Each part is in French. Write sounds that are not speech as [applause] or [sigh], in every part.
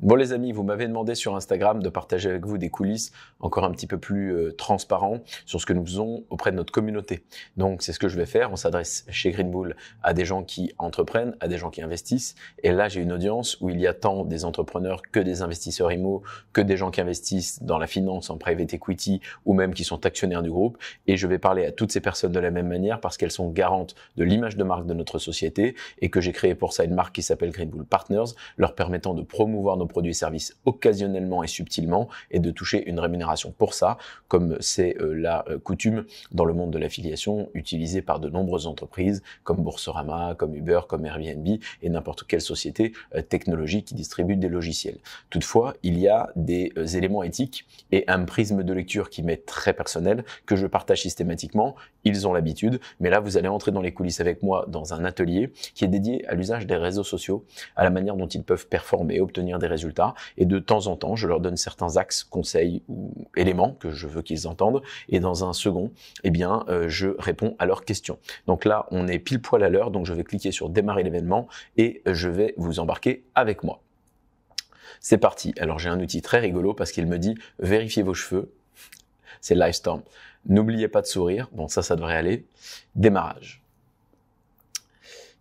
Bon les amis, vous m'avez demandé sur Instagram de partager avec vous des coulisses encore un petit peu plus euh, transparents sur ce que nous faisons auprès de notre communauté. Donc c'est ce que je vais faire. On s'adresse chez Green Bull à des gens qui entreprennent, à des gens qui investissent. Et là j'ai une audience où il y a tant des entrepreneurs que des investisseurs IMO, que des gens qui investissent dans la finance, en private equity ou même qui sont actionnaires du groupe. Et je vais parler à toutes ces personnes de la même manière parce qu'elles sont garantes de l'image de marque de notre société et que j'ai créé pour ça une marque qui s'appelle Green Bull Partners, leur permettant de promouvoir nos produits et services occasionnellement et subtilement et de toucher une rémunération pour ça, comme c'est euh, la euh, coutume dans le monde de l'affiliation utilisée par de nombreuses entreprises comme Boursorama, comme Uber, comme Airbnb et n'importe quelle société euh, technologique qui distribue des logiciels. Toutefois, il y a des éléments éthiques et un prisme de lecture qui m'est très personnel que je partage systématiquement. Ils ont l'habitude, mais là vous allez entrer dans les coulisses avec moi dans un atelier qui est dédié à l'usage des réseaux sociaux, à la manière dont ils peuvent performer, et obtenir des et de temps en temps, je leur donne certains axes, conseils ou éléments que je veux qu'ils entendent. Et dans un second, eh bien, euh, je réponds à leurs questions. Donc là, on est pile poil à l'heure. Donc je vais cliquer sur démarrer l'événement et je vais vous embarquer avec moi. C'est parti. Alors j'ai un outil très rigolo parce qu'il me dit vérifiez vos cheveux. C'est Livestorm. N'oubliez pas de sourire. Bon, ça, ça devrait aller. Démarrage.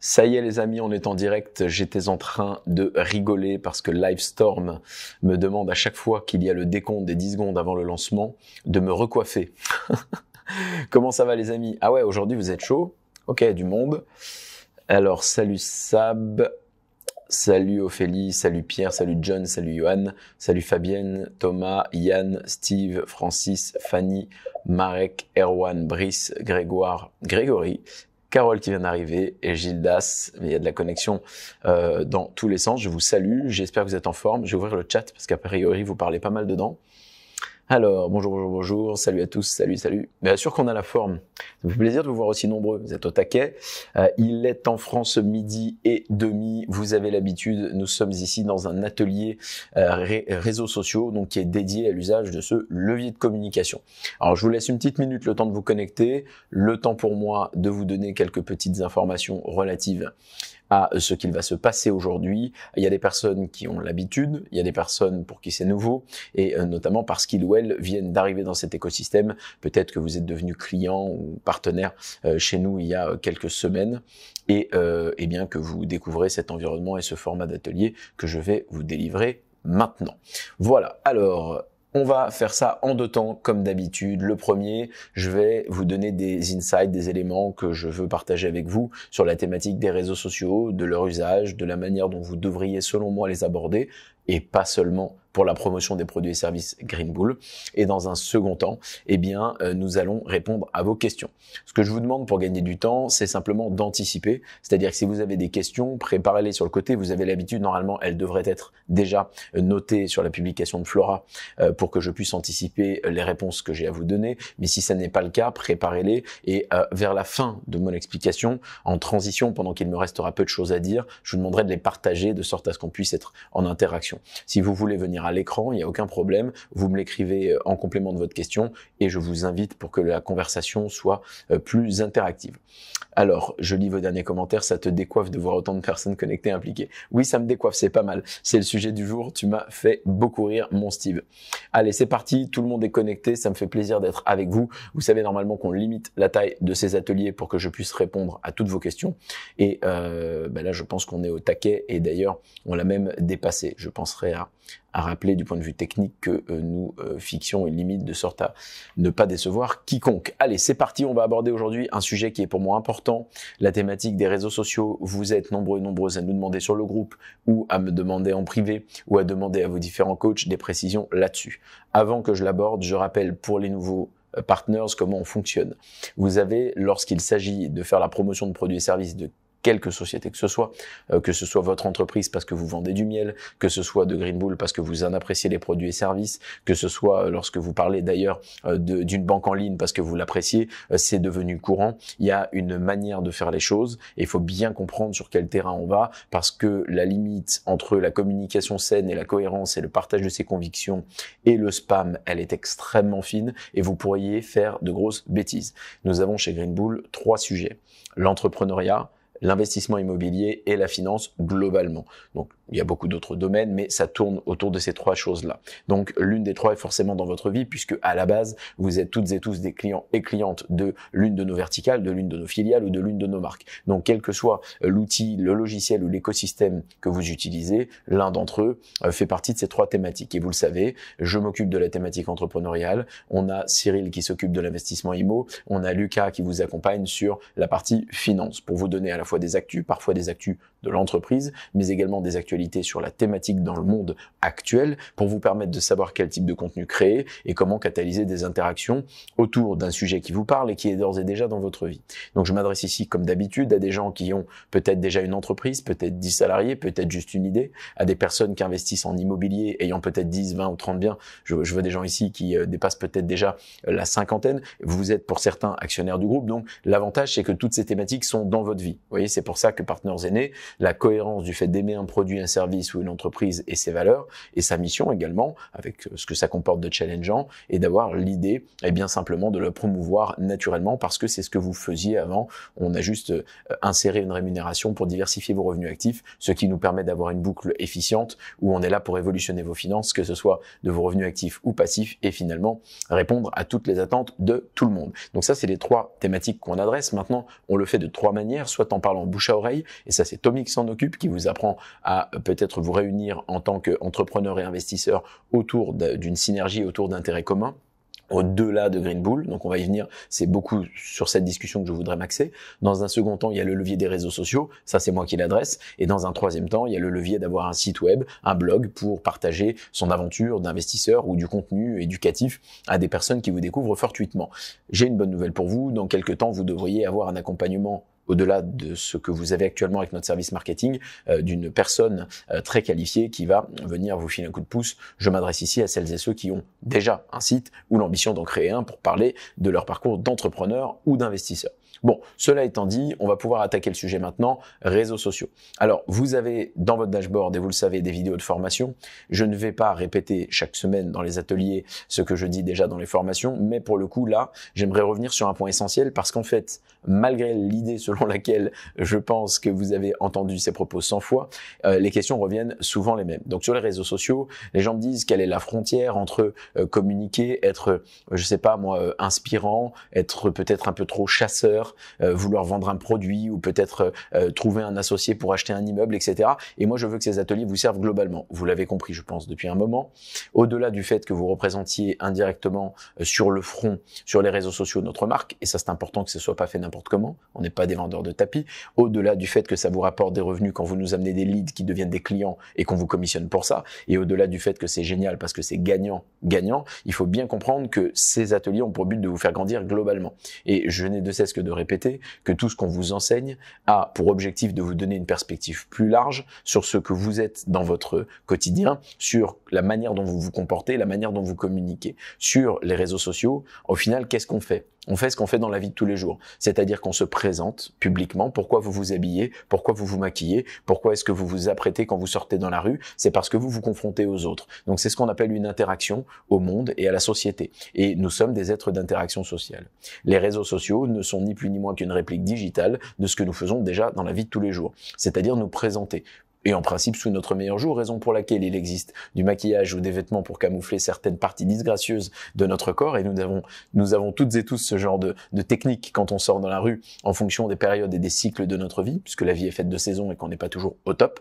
Ça y est les amis, on est en direct. J'étais en train de rigoler parce que Livestorm me demande à chaque fois qu'il y a le décompte des 10 secondes avant le lancement de me recoiffer. [laughs] Comment ça va les amis Ah ouais, aujourd'hui vous êtes chaud Ok, du monde. Alors salut Sab, salut Ophélie, salut Pierre, salut John, salut Johan, salut Fabienne, Thomas, Yann, Steve, Francis, Fanny, Marek, Erwan, Brice, Grégoire, Grégory, Carole qui vient d'arriver et Gildas. Il y a de la connexion euh, dans tous les sens. Je vous salue. J'espère que vous êtes en forme. Je vais ouvrir le chat parce qu'a priori, vous parlez pas mal dedans. Alors, bonjour, bonjour, bonjour, salut à tous, salut, salut. Bien bah, sûr qu'on a la forme. Ça me fait plaisir de vous voir aussi nombreux, vous êtes au taquet. Euh, il est en France midi et demi, vous avez l'habitude, nous sommes ici dans un atelier euh, réseaux sociaux, donc qui est dédié à l'usage de ce levier de communication. Alors, je vous laisse une petite minute le temps de vous connecter, le temps pour moi de vous donner quelques petites informations relatives à ce qu'il va se passer aujourd'hui. Il y a des personnes qui ont l'habitude, il y a des personnes pour qui c'est nouveau, et euh, notamment parce qu'ils ou elles viennent d'arriver dans cet écosystème. Peut-être que vous êtes devenu client ou partenaire euh, chez nous il y a quelques semaines, et, euh, eh bien que vous découvrez cet environnement et ce format d'atelier que je vais vous délivrer maintenant. Voilà, alors on va faire ça en deux temps, comme d'habitude. Le premier, je vais vous donner des insights, des éléments que je veux partager avec vous sur la thématique des réseaux sociaux, de leur usage, de la manière dont vous devriez, selon moi, les aborder, et pas seulement pour la promotion des produits et services Green Bull. Et dans un second temps, eh bien, euh, nous allons répondre à vos questions. Ce que je vous demande pour gagner du temps, c'est simplement d'anticiper. C'est-à-dire que si vous avez des questions, préparez-les sur le côté. Vous avez l'habitude, normalement, elles devraient être déjà euh, notées sur la publication de Flora euh, pour que je puisse anticiper les réponses que j'ai à vous donner. Mais si ça n'est pas le cas, préparez-les. Et vers la fin de mon explication, en transition, pendant qu'il me restera peu de choses à dire, je vous demanderai de les partager de sorte à ce qu'on puisse être en interaction. Si vous voulez venir à l'écran, il n'y a aucun problème. Vous me l'écrivez euh, en complément de votre question et je vous invite pour que la conversation soit euh, plus interactive. Alors, je lis vos derniers commentaires, ça te décoiffe de voir autant de personnes connectées impliquées. Oui, ça me décoiffe, c'est pas mal. C'est le sujet du jour, tu m'as fait beaucoup rire, mon Steve. Allez, c'est parti, tout le monde est connecté, ça me fait plaisir d'être avec vous. Vous savez normalement qu'on limite la taille de ces ateliers pour que je puisse répondre à toutes vos questions. Et euh, ben là, je pense qu'on est au taquet et d'ailleurs, on l'a même dépassé. Je penserai à, à rappeler du point de vue technique que euh, nous euh, fixions une limite de sorte à ne pas décevoir quiconque. Allez, c'est parti, on va aborder aujourd'hui un sujet qui est pour moi important, la thématique des réseaux sociaux. Vous êtes nombreux et nombreuses à nous demander sur le groupe ou à me demander en privé ou à demander à vos différents coachs des précisions là-dessus. Avant que je l'aborde, je rappelle pour les nouveaux euh, partners comment on fonctionne. Vous avez, lorsqu'il s'agit de faire la promotion de produits et services de quelque société que ce soit, euh, que ce soit votre entreprise parce que vous vendez du miel, que ce soit de Green Bull parce que vous en appréciez les produits et services, que ce soit euh, lorsque vous parlez d'ailleurs euh, d'une banque en ligne parce que vous l'appréciez, c'est devenu courant. Il y a une manière de faire les choses et il faut bien comprendre sur quel terrain on va parce que la limite entre la communication saine et la cohérence et le partage de ses convictions et le spam, elle est extrêmement fine et vous pourriez faire de grosses bêtises. Nous avons chez Green Bull trois sujets. L'entrepreneuriat, l'investissement immobilier et la finance globalement. Donc il y a beaucoup d'autres domaines, mais ça tourne autour de ces trois choses-là. Donc l'une des trois est forcément dans votre vie, puisque à la base, vous êtes toutes et tous des clients et clientes de l'une de nos verticales, de l'une de nos filiales ou de l'une de nos marques. Donc quel que soit euh, l'outil, le logiciel ou l'écosystème que vous utilisez, l'un d'entre eux euh, fait partie de ces trois thématiques. Et vous le savez, je m'occupe de la thématique entrepreneuriale, on a Cyril qui s'occupe de l'investissement IMO, on a Lucas qui vous accompagne sur la partie finance, pour vous donner à la Parfois des actus, parfois des actus de l'entreprise, mais également des actualités sur la thématique dans le monde actuel pour vous permettre de savoir quel type de contenu créer et comment catalyser des interactions autour d'un sujet qui vous parle et qui est d'ores et déjà dans votre vie. Donc je m'adresse ici, comme d'habitude, à des gens qui ont peut-être déjà une entreprise, peut-être 10 salariés, peut-être juste une idée, à des personnes qui investissent en immobilier ayant peut-être 10, 20 ou 30 biens. Je, je vois des gens ici qui euh, dépassent peut-être déjà euh, la cinquantaine. Vous êtes pour certains actionnaires du groupe, donc l'avantage c'est que toutes ces thématiques sont dans votre vie. Vous voyez, c'est pour ça que Partners aînés », la cohérence du fait d'aimer un produit, un service ou une entreprise et ses valeurs et sa mission également, avec euh, ce que ça comporte de challengeant et d'avoir l'idée, et eh bien simplement de le promouvoir naturellement parce que c'est ce que vous faisiez avant. On a juste euh, inséré une rémunération pour diversifier vos revenus actifs, ce qui nous permet d'avoir une boucle efficiente où on est là pour évolutionner vos finances, que ce soit de vos revenus actifs ou passifs et finalement répondre à toutes les attentes de tout le monde. Donc ça, c'est les trois thématiques qu'on adresse. Maintenant, on le fait de trois manières, soit en parlant bouche à oreille, et ça c'est Tommy qui s'en occupe, qui vous apprend à euh, peut-être vous réunir en tant qu'entrepreneur et investisseur autour d'une synergie, autour d'intérêts communs au-delà de Green Bull, donc on va y venir, c'est beaucoup sur cette discussion que je voudrais m'axer. Dans un second temps, il y a le levier des réseaux sociaux, ça c'est moi qui l'adresse, et dans un troisième temps, il y a le levier d'avoir un site web, un blog pour partager son aventure d'investisseur ou du contenu éducatif à des personnes qui vous découvrent fortuitement. J'ai une bonne nouvelle pour vous, dans quelques temps, vous devriez avoir un accompagnement au-delà de ce que vous avez actuellement avec notre service marketing, euh, d'une personne euh, très qualifiée qui va venir vous filer un coup de pouce. Je m'adresse ici à celles et ceux qui ont déjà un site ou l'ambition d'en créer un pour parler de leur parcours d'entrepreneur ou d'investisseur. Bon, cela étant dit, on va pouvoir attaquer le sujet maintenant, réseaux sociaux. Alors, vous avez dans votre dashboard, et vous le savez, des vidéos de formation. Je ne vais pas répéter chaque semaine dans les ateliers ce que je dis déjà dans les formations, mais pour le coup, là, j'aimerais revenir sur un point essentiel parce qu'en fait, malgré l'idée selon laquelle je pense que vous avez entendu ces propos 100 fois, euh, les questions reviennent souvent les mêmes. Donc, sur les réseaux sociaux, les gens me disent quelle est la frontière entre euh, communiquer, être, euh, je ne sais pas moi, inspirant, être peut-être un peu trop chasseur, euh, vouloir vendre un produit ou peut-être euh, euh, trouver un associé pour acheter un immeuble, etc. Et moi, je veux que ces ateliers vous servent globalement. Vous l'avez compris, je pense, depuis un moment. Au-delà du fait que vous représentiez indirectement sur le front, sur les réseaux sociaux, notre marque, et ça c'est important que ce soit pas fait n'importe comment, on n'est pas des vendeurs de tapis, au-delà du fait que ça vous rapporte des revenus quand vous nous amenez des leads qui deviennent des clients et qu'on vous commissionne pour ça, et au-delà du fait que c'est génial parce que c'est gagnant, gagnant, il faut bien comprendre que ces ateliers ont pour but de vous faire grandir globalement. Et je n'ai de cesse que de répéter que tout ce qu'on vous enseigne a pour objectif de vous donner une perspective plus large sur ce que vous êtes dans votre quotidien, sur la manière dont vous vous comportez, la manière dont vous communiquez, sur les réseaux sociaux. Au final, qu'est-ce qu'on fait on fait ce qu'on fait dans la vie de tous les jours. C'est-à-dire qu'on se présente publiquement. Pourquoi vous vous habillez Pourquoi vous vous maquillez Pourquoi est-ce que vous vous apprêtez quand vous sortez dans la rue C'est parce que vous vous confrontez aux autres. Donc c'est ce qu'on appelle une interaction au monde et à la société. Et nous sommes des êtres d'interaction sociale. Les réseaux sociaux ne sont ni plus ni moins qu'une réplique digitale de ce que nous faisons déjà dans la vie de tous les jours. C'est-à-dire nous présenter et en principe sous notre meilleur jour, raison pour laquelle il existe du maquillage ou des vêtements pour camoufler certaines parties disgracieuses de notre corps, et nous avons, nous avons toutes et tous ce genre de, de technique quand on sort dans la rue en fonction des périodes et des cycles de notre vie, puisque la vie est faite de saisons et qu'on n'est pas toujours au top.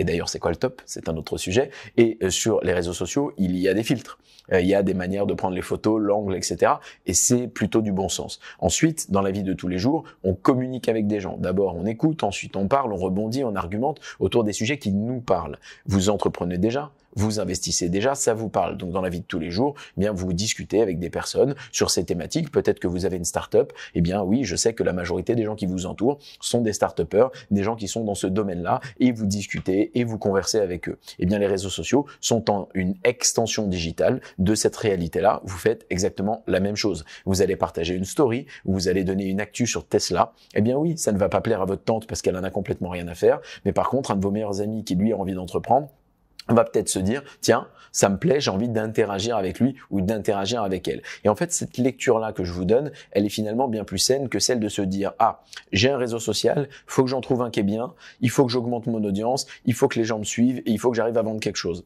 Et d'ailleurs, c'est quoi le top C'est un autre sujet. Et euh, sur les réseaux sociaux, il y a des filtres. Euh, il y a des manières de prendre les photos, l'angle, etc. Et c'est plutôt du bon sens. Ensuite, dans la vie de tous les jours, on communique avec des gens. D'abord, on écoute, ensuite on parle, on rebondit, on argumente autour des sujets qui nous parlent. Vous entreprenez déjà, vous investissez déjà, ça vous parle. Donc dans la vie de tous les jours, eh bien vous discutez avec des personnes sur ces thématiques. Peut-être que vous avez une start-up. Eh bien oui, je sais que la majorité des gens qui vous entourent sont des start des gens qui sont dans ce domaine-là, et vous discutez et vous conversez avec eux. Eh bien les réseaux sociaux sont en une extension digitale de cette réalité-là. Vous faites exactement la même chose. Vous allez partager une story, vous allez donner une actu sur Tesla. Eh bien oui, ça ne va pas plaire à votre tante parce qu'elle en a complètement rien à faire. Mais par contre, un de vos meilleurs amis qui lui a envie d'entreprendre, va peut-être se dire, tiens, ça me plaît, j'ai envie d'interagir avec lui ou d'interagir avec elle. Et en fait, cette lecture-là que je vous donne, elle est finalement bien plus saine que celle de se dire, ah, j'ai un réseau social, faut que j'en trouve un qui est bien, il faut que j'augmente mon audience, il faut que les gens me suivent et il faut que j'arrive à vendre quelque chose.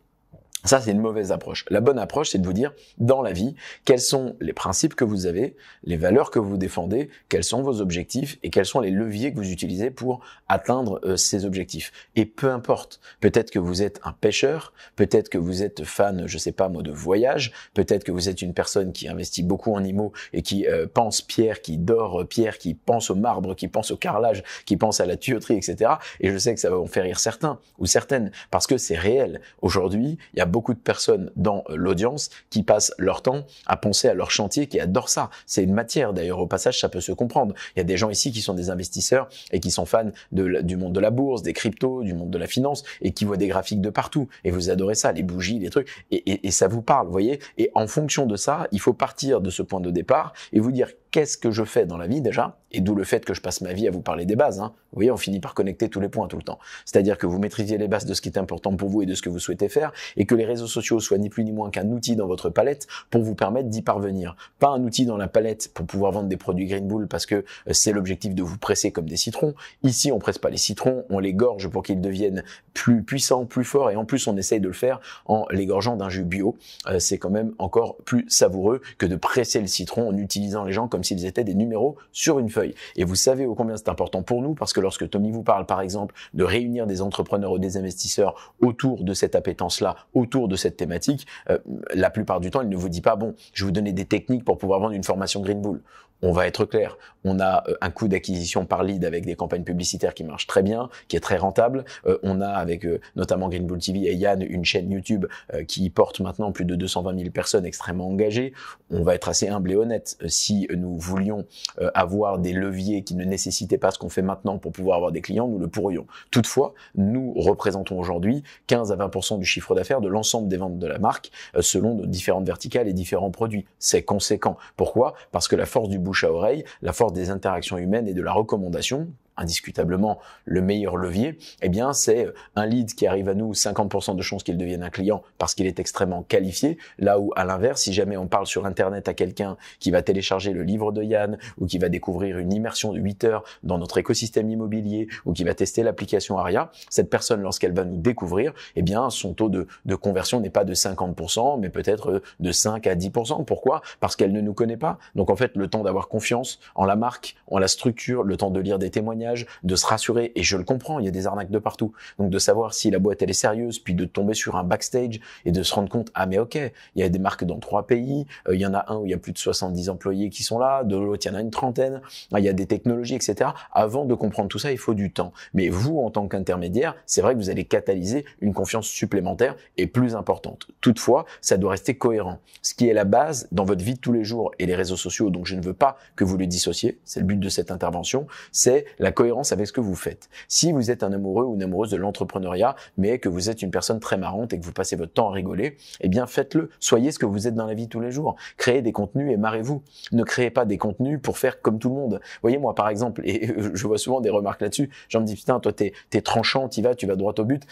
Ça, c'est une mauvaise approche. La bonne approche, c'est de vous dire, dans la vie, quels sont les principes que vous avez, les valeurs que vous défendez, quels sont vos objectifs et quels sont les leviers que vous utilisez pour atteindre euh, ces objectifs. Et peu importe, peut-être que vous êtes un pêcheur, peut-être que vous êtes fan, je sais pas moi, de voyage, peut-être que vous êtes une personne qui investit beaucoup en immo et qui euh, pense pierre, qui dort euh, pierre, qui pense au marbre, qui pense au carrelage, qui pense à la tuyauterie, etc. Et je sais que ça va en faire rire certains ou certaines parce que c'est réel. Aujourd'hui, il y a beaucoup de personnes dans euh, l'audience qui passent leur temps à penser à leur chantier, qui adorent ça. C'est une matière, d'ailleurs, au passage, ça peut se comprendre. Il y a des gens ici qui sont des investisseurs et qui sont fans du monde de la bourse, des cryptos, du monde de la finance, et qui voient des graphiques de partout. Et vous adorez ça, les bougies, les trucs, et, ça vous parle, voyez. Et en fonction de ça, il faut partir de ce point de départ et vous dire qu'est-ce que je fais dans la vie déjà, et d'où le fait que je passe ma vie à vous parler des bases. Hein. Vous voyez, on finit par connecter tous les points tout le temps. C'est-à-dire que vous maîtrisez les bases de ce qui est important pour vous et de ce que vous souhaitez faire, et que les réseaux sociaux soient ni plus ni moins qu'un outil dans votre palette pour vous permettre d'y parvenir. Pas un outil dans la palette pour pouvoir vendre des produits Green Bull parce que euh, c'est l'objectif de vous presser comme des citrons. Ici, on presse pas les citrons, on les gorge pour qu'ils deviennent plus puissants, plus forts, et en plus, on essaye de le faire en les gorgeant d'un jus bio. Euh, c'est quand même encore plus savoureux que de presser le citron en utilisant les gens comme s'ils étaient des numéros sur une feuille. Et vous savez au combien c'est important pour nous, parce que lorsque Tommy vous parle, par exemple, de réunir des entrepreneurs ou des investisseurs autour de cette appétence-là, autour de cette thématique, euh, la plupart du temps, il ne vous dit pas, bon, je vais vous donner des techniques pour pouvoir vendre une formation Green Bull on va être clair, on a euh, un coût d'acquisition par lead avec des campagnes publicitaires qui marchent très bien, qui est très rentable. Euh, on a avec euh, notamment Green Bull TV et Yann une chaîne YouTube qui porte maintenant plus de 220 000 personnes extrêmement engagées. On va être assez humble et honnête. Si nous voulions avoir des leviers qui ne nécessitaient pas ce qu'on fait maintenant pour pouvoir avoir des clients, nous le pourrions. Toutefois, nous représentons aujourd'hui 15 à 20 du chiffre d'affaires de l'ensemble des ventes de la marque selon nos différentes verticales et différents produits. C'est conséquent. Pourquoi Parce que la force du bouche à oreille, la force des interactions humaines et de la recommandation indiscutablement le meilleur levier, eh bien c'est euh, un lead qui arrive à nous, 50% de chances qu'il devienne un client parce qu'il est extrêmement qualifié, là où à l'inverse, si jamais on parle sur Internet à quelqu'un qui va télécharger le livre de Yann ou qui va découvrir une immersion de 8 heures dans notre écosystème immobilier ou qui va tester l'application ARIA, cette personne, lorsqu'elle va nous découvrir, eh bien son taux de, de conversion n'est pas de 50%, mais peut-être euh, de 5 à 10%. Pourquoi Parce qu'elle ne nous connaît pas. Donc en fait, le temps d'avoir confiance en la marque, en la structure, le temps de lire des témoignages, de se rassurer. Et je le comprends, il y a des arnaques de partout. Donc de savoir si la boîte elle est sérieuse, puis de tomber sur un backstage et de se rendre compte, ah mais ok, il y a des marques dans trois pays, euh, il y en a un où il y a plus de 70 employés qui sont là, de l'autre il y en a une trentaine, ah, il y a des technologies, etc. Avant de comprendre tout ça, il faut du temps. Mais vous, en tant qu'intermédiaire, c'est vrai que vous allez catalyser une confiance supplémentaire et plus importante. Toutefois, ça doit rester cohérent. Ce qui est la base dans votre vie de tous les jours et les réseaux sociaux, donc je ne veux pas que vous les dissociez, c'est le but de cette intervention, c'est la cohérence avec ce que vous faites. Si vous êtes un amoureux ou une amoureuse de l'entrepreneuriat, mais que vous êtes une personne très marrante et que vous passez votre temps à rigoler, eh bien faites-le. Soyez ce que vous êtes dans la vie tous les jours. Créez des contenus et marrez-vous. Ne créez pas des contenus pour faire comme tout le monde. Voyez moi par exemple, et [laughs] je vois souvent des remarques là-dessus, j'en me dis putain toi t'es, es tranchant, tu vas, tu vas droit au but.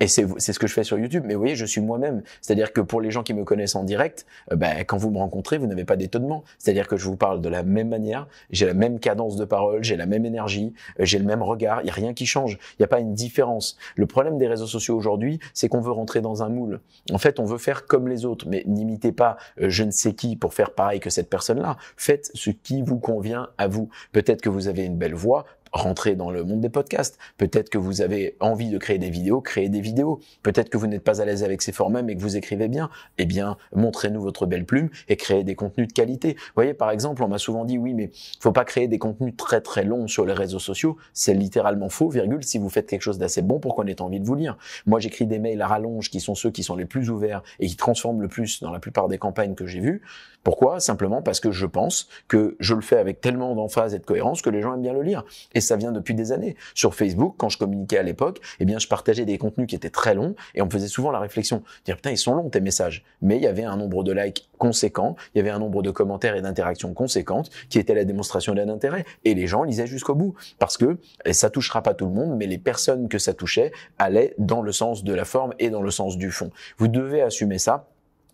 Et c'est ce que je fais sur YouTube. Mais vous voyez, je suis moi-même. C'est-à-dire que pour les gens qui me connaissent en direct, euh, bah, quand vous me rencontrez, vous n'avez pas d'étonnement. C'est-à-dire que je vous parle de la même manière, j'ai la même cadence de parole, j'ai la même énergie, euh, j'ai le même regard. Il n'y a rien qui change. Il n'y a pas une différence. Le problème des réseaux sociaux aujourd'hui, c'est qu'on veut rentrer dans un moule. En fait, on veut faire comme les autres. Mais n'imitez pas euh, je ne sais qui pour faire pareil que cette personne-là. Faites ce qui vous convient à vous. Peut-être que vous avez une belle voix, rentrer dans le monde des podcasts. Peut-être que vous avez envie de créer des vidéos, créer des vidéos. Peut-être que vous n'êtes pas à l'aise avec ces formats, mais que vous écrivez bien. Eh bien, montrez-nous votre belle plume et créez des contenus de qualité. Vous voyez, par exemple, on m'a souvent dit, oui, mais faut pas créer des contenus très très longs sur les réseaux sociaux. C'est littéralement faux, virgule, si vous faites quelque chose d'assez bon pour qu'on ait envie de vous lire. Moi, j'écris des mails à rallonge qui sont ceux qui sont les plus ouverts et qui transforment le plus dans la plupart des campagnes que j'ai vues. Pourquoi Simplement parce que je pense que je le fais avec tellement d'emphase et de cohérence que les gens aiment bien le lire. Et ça vient depuis des années. Sur Facebook, quand je communiquais à l'époque, eh bien, je partageais des contenus qui étaient très longs et on me faisait souvent la réflexion. Dire, putain, ils sont longs tes messages. Mais il y avait un nombre de likes conséquents, il y avait un nombre de commentaires et d'interactions conséquentes qui étaient la démonstration d'un intérêt. Et les gens lisaient jusqu'au bout. Parce que, et ça touchera pas tout le monde, mais les personnes que ça touchait allaient dans le sens de la forme et dans le sens du fond. Vous devez assumer ça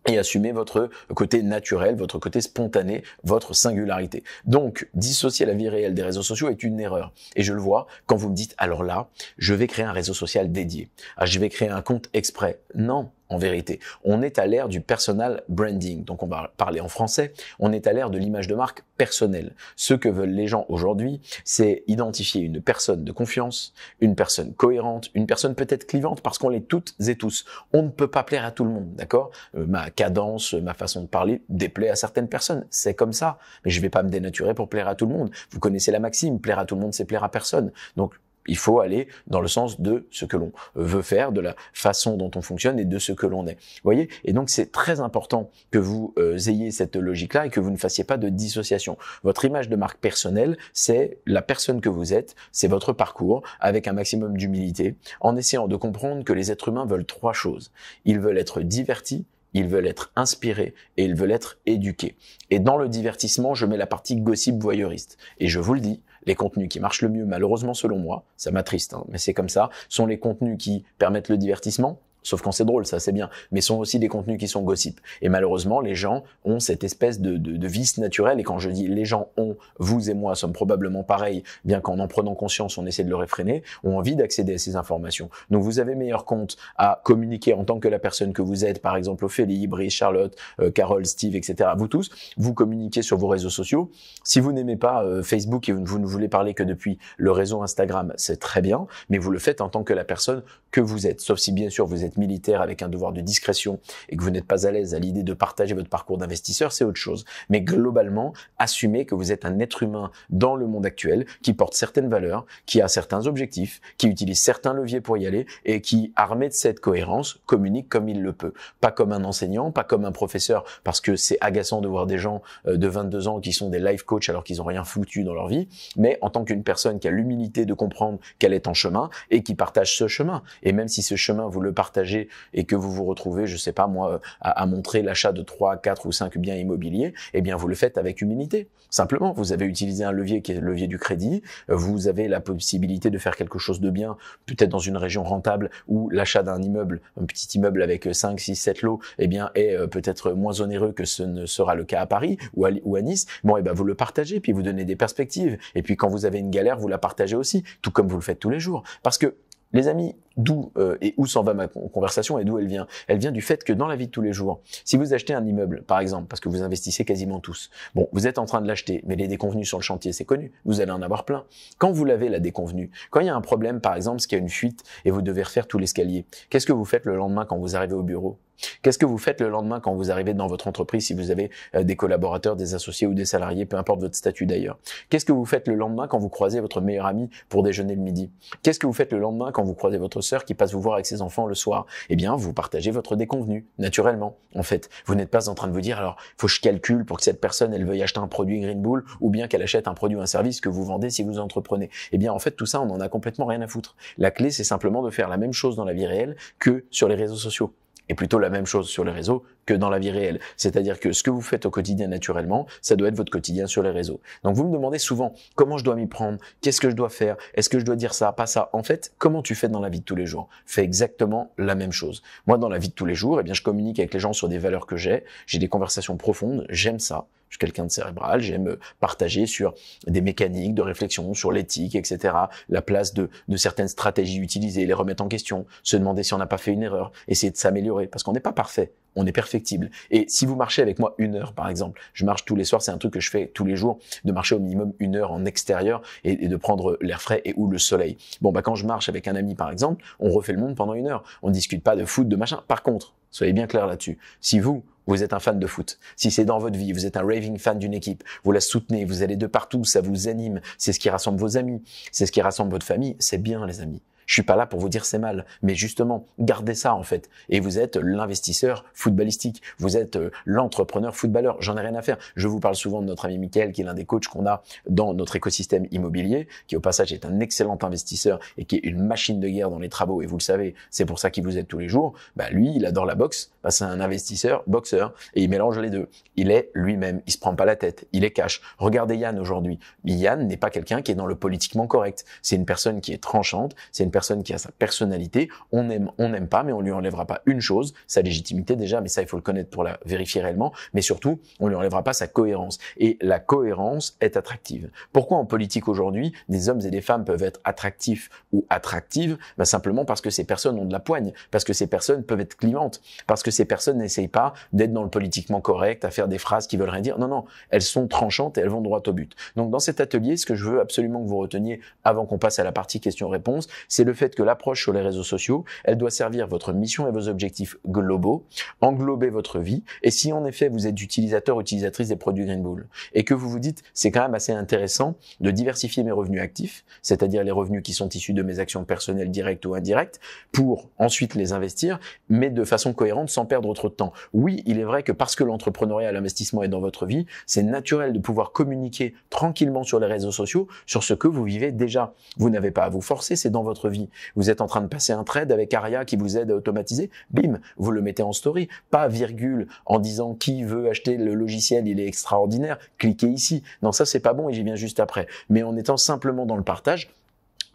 et assumer votre côté naturel, votre côté spontané, votre singularité. Donc, dissocier la vie réelle des réseaux sociaux est une erreur. Et je le vois quand vous me dites, alors là, je vais créer un réseau social dédié. Ah, je vais créer un compte exprès. Non, en vérité. On est à l'ère du personal branding, donc on va parler en français, on est à l'ère de l'image de marque personnelle. Ce que veulent les gens aujourd'hui, c'est identifier une personne de confiance, une personne cohérente, une personne peut-être clivante, parce qu'on l'est toutes et tous. On ne peut pas plaire à tout le monde, d'accord euh, Ma cadence, ma façon de parler déplaît à certaines personnes, c'est comme ça, mais je ne vais pas me dénaturer pour plaire à tout le monde. Vous connaissez la maxime, plaire à tout le monde, c'est plaire à personne. Donc il faut aller dans le sens de ce que l'on euh, veut faire, de la façon dont on fonctionne et de ce que l'on est. Vous voyez Et donc c'est très important que vous euh, ayez cette logique-là et que vous ne fassiez pas de dissociation. Votre image de marque personnelle, c'est la personne que vous êtes, c'est votre parcours, avec un maximum d'humilité, en essayant de comprendre que les êtres humains veulent trois choses. Ils veulent être divertis, ils veulent être inspirés et ils veulent être éduqués. Et dans le divertissement, je mets la partie gossip voyeuriste. Et je vous le dis, les contenus qui marchent le mieux, malheureusement selon moi, ça m'attriste, hein, mais c'est comme ça, sont les contenus qui permettent le divertissement, sauf quand c'est drôle, ça c'est bien, mais sont aussi des contenus qui sont gossip. Et malheureusement, les gens ont cette espèce de, de, de vice naturel, et quand je dis les gens ont, vous et moi sommes probablement pareils, bien qu'en en prenant conscience, on essaie de le réfréner, ont envie d'accéder à ces informations. Donc vous avez meilleur compte à communiquer en tant que la personne que vous êtes, par exemple Ophélie, Brice, Charlotte, euh, Carole, Steve, etc., vous tous, vous communiquez sur vos réseaux sociaux. Si vous n'aimez pas euh, Facebook et vous, vous ne voulez parler que depuis le réseau Instagram, c'est très bien, mais vous le faites en tant que la personne que vous êtes, sauf si bien sûr vous êtes militaire avec un devoir de discrétion et que vous n'êtes pas à l'aise à l'idée de partager votre parcours d'investisseur, c'est autre chose. Mais globalement, assumez que vous êtes un être humain dans le monde actuel qui porte certaines valeurs, qui a certains objectifs, qui utilise certains leviers pour y aller et qui, armé de cette cohérence, communique comme il le peut. Pas comme un enseignant, pas comme un professeur, parce que c'est agaçant de voir des gens euh, de 22 ans qui sont des life coach alors qu'ils n'ont rien foutu dans leur vie, mais en tant qu'une personne qui a l'humilité de comprendre qu'elle est en chemin et qui partage ce chemin. Et même si ce chemin, vous le partagez et que vous vous retrouvez, je sais pas moi, euh, à, montrer l'achat de trois, quatre ou cinq biens immobiliers, eh bien vous le faites avec humilité. Simplement, vous avez utilisé un levier qui est le levier du crédit, euh, vous avez la possibilité de faire quelque chose de bien, peut-être dans une région rentable où l'achat d'un immeuble, un petit immeuble avec 5, 6, 7 lots, eh bien est euh, peut-être moins onéreux que ce ne sera le cas à Paris ou à, Nice. Bon, eh ben vous le partagez, puis vous donnez des perspectives. Et puis quand vous avez une galère, vous la partagez aussi, tout comme vous le faites tous les jours. Parce que les amis, d'où euh, et où s'en va ma conversation et d'où elle vient Elle vient du fait que dans la vie de tous les jours, si vous achetez un immeuble, par exemple, parce que vous investissez quasiment tous, bon, vous êtes en train de l'acheter, mais les déconvenus sur le chantier, c'est connu, vous allez en avoir plein. Quand vous l'avez, la déconvenue, quand il y a un problème, par exemple, ce qu'il y a une fuite et vous devez refaire tout l'escalier, qu'est-ce que vous faites le lendemain quand vous arrivez au bureau Qu'est-ce que vous faites le lendemain quand vous arrivez dans votre entreprise, si vous avez euh, des collaborateurs, des associés ou des salariés, peu importe votre statut d'ailleurs Qu'est-ce que vous faites le lendemain quand vous croisez votre meilleur ami pour déjeuner le midi Qu'est-ce que vous faites le lendemain quand vous croisez votre sœur qui passe vous voir avec ses enfants le soir Eh bien, vous partagez votre déconvenu, naturellement, en fait. Vous n'êtes pas en train de vous dire, alors, faut que je calcule pour que cette personne, elle veuille acheter un produit Green Bull ou bien qu'elle achète un produit ou un service que vous vendez si vous entreprenez. Eh bien, en fait, tout ça, on n'en a complètement rien à foutre. La clé, c'est simplement de faire la même chose dans la vie réelle que sur les réseaux sociaux. Et plutôt la même chose sur les réseaux que dans la vie réelle. C'est-à-dire que ce que vous faites au quotidien naturellement, ça doit être votre quotidien sur les réseaux. Donc vous me demandez souvent comment je dois m'y prendre, qu'est-ce que je dois faire, est-ce que je dois dire ça, pas ça. En fait, comment tu fais dans la vie de tous les jours Fais exactement la même chose. Moi, dans la vie de tous les jours, eh bien, je communique avec les gens sur des valeurs que j'ai, j'ai des conversations profondes, j'aime ça. Je suis quelqu'un de cérébral, j'aime euh, partager sur des mécaniques de réflexion, sur l'éthique, etc. La place de, certaines stratégies utilisées, les remettre en question, se demander si on n'a pas fait une erreur, essayer de s'améliorer, parce qu'on n'est pas parfait, on est perfectible. Et si vous marchez avec moi une heure, par exemple, je marche tous les soirs, c'est un truc que je fais tous les jours, de marcher au minimum une heure en extérieur et, de prendre l'air frais et ou le soleil. Bon, bah quand je marche avec un ami, par exemple, on refait le monde pendant une heure. On discute pas de foot, de machin. Par contre, soyez bien clair là-dessus. Si vous, vous êtes un fan de foot, si c'est dans votre vie, vous êtes un raving fan d'une équipe, vous la soutenez, vous allez de partout, ça vous anime, c'est ce qui rassemble vos amis, c'est ce qui rassemble votre famille, c'est bien les amis. Je suis pas là pour vous dire c'est mal, mais justement, gardez ça en fait. Et vous êtes l'investisseur footballistique, vous êtes euh, l'entrepreneur footballeur. J'en ai rien à faire. Je vous parle souvent de notre ami Michael, qui est l'un des coachs qu'on a dans notre écosystème immobilier, qui au passage est un excellent investisseur et qui est une machine de guerre dans les travaux. Et vous le savez, c'est pour ça qu'il vous aide tous les jours. Bah lui, il adore la boxe c'est un investisseur boxeur et il mélange les deux. Il est lui-même, il se prend pas la tête, il est cash. Regardez Yann aujourd'hui. Yann n'est pas quelqu'un qui est dans le politiquement correct. C'est une personne qui est tranchante, c'est une personne qui a sa personnalité. On aime, on n'aime pas, mais on lui enlèvera pas une chose, sa légitimité déjà, mais ça il faut le connaître pour la vérifier réellement. Mais surtout, on lui enlèvera pas sa cohérence. Et la cohérence est attractive. Pourquoi en politique aujourd'hui, des hommes et des femmes peuvent être attractifs ou attractives ben, Simplement parce que ces personnes ont de la poigne, parce que ces personnes peuvent être clivantes, parce que ces personnes n'essayent pas d'être dans le politiquement correct, à faire des phrases qui veulent rien dire. Non, non, elles sont tranchantes et elles vont droit au but. Donc dans cet atelier, ce que je veux absolument que vous reteniez avant qu'on passe à la partie questions-réponses, c'est le fait que l'approche sur les réseaux sociaux, elle doit servir votre mission et vos objectifs globaux, englober votre vie. Et si en effet vous êtes utilisateur, utilisatrice des produits Green Bull et que vous vous dites c'est quand même assez intéressant de diversifier mes revenus actifs, c'est-à-dire les revenus qui sont issus de mes actions personnelles directes ou indirectes, pour ensuite les investir, mais de façon cohérente sans perdre trop de temps. Oui, il est vrai que parce que l'entrepreneuriat et l'investissement est dans votre vie, c'est naturel de pouvoir communiquer tranquillement sur les réseaux sociaux sur ce que vous vivez déjà. Vous n'avez pas à vous forcer, c'est dans votre vie. Vous êtes en train de passer un trade avec Aria qui vous aide à automatiser, bim, vous le mettez en story, pas virgule en disant qui veut acheter le logiciel, il est extraordinaire, cliquez ici. Non, ça c'est pas bon et j'y viens juste après. Mais en étant simplement dans le partage,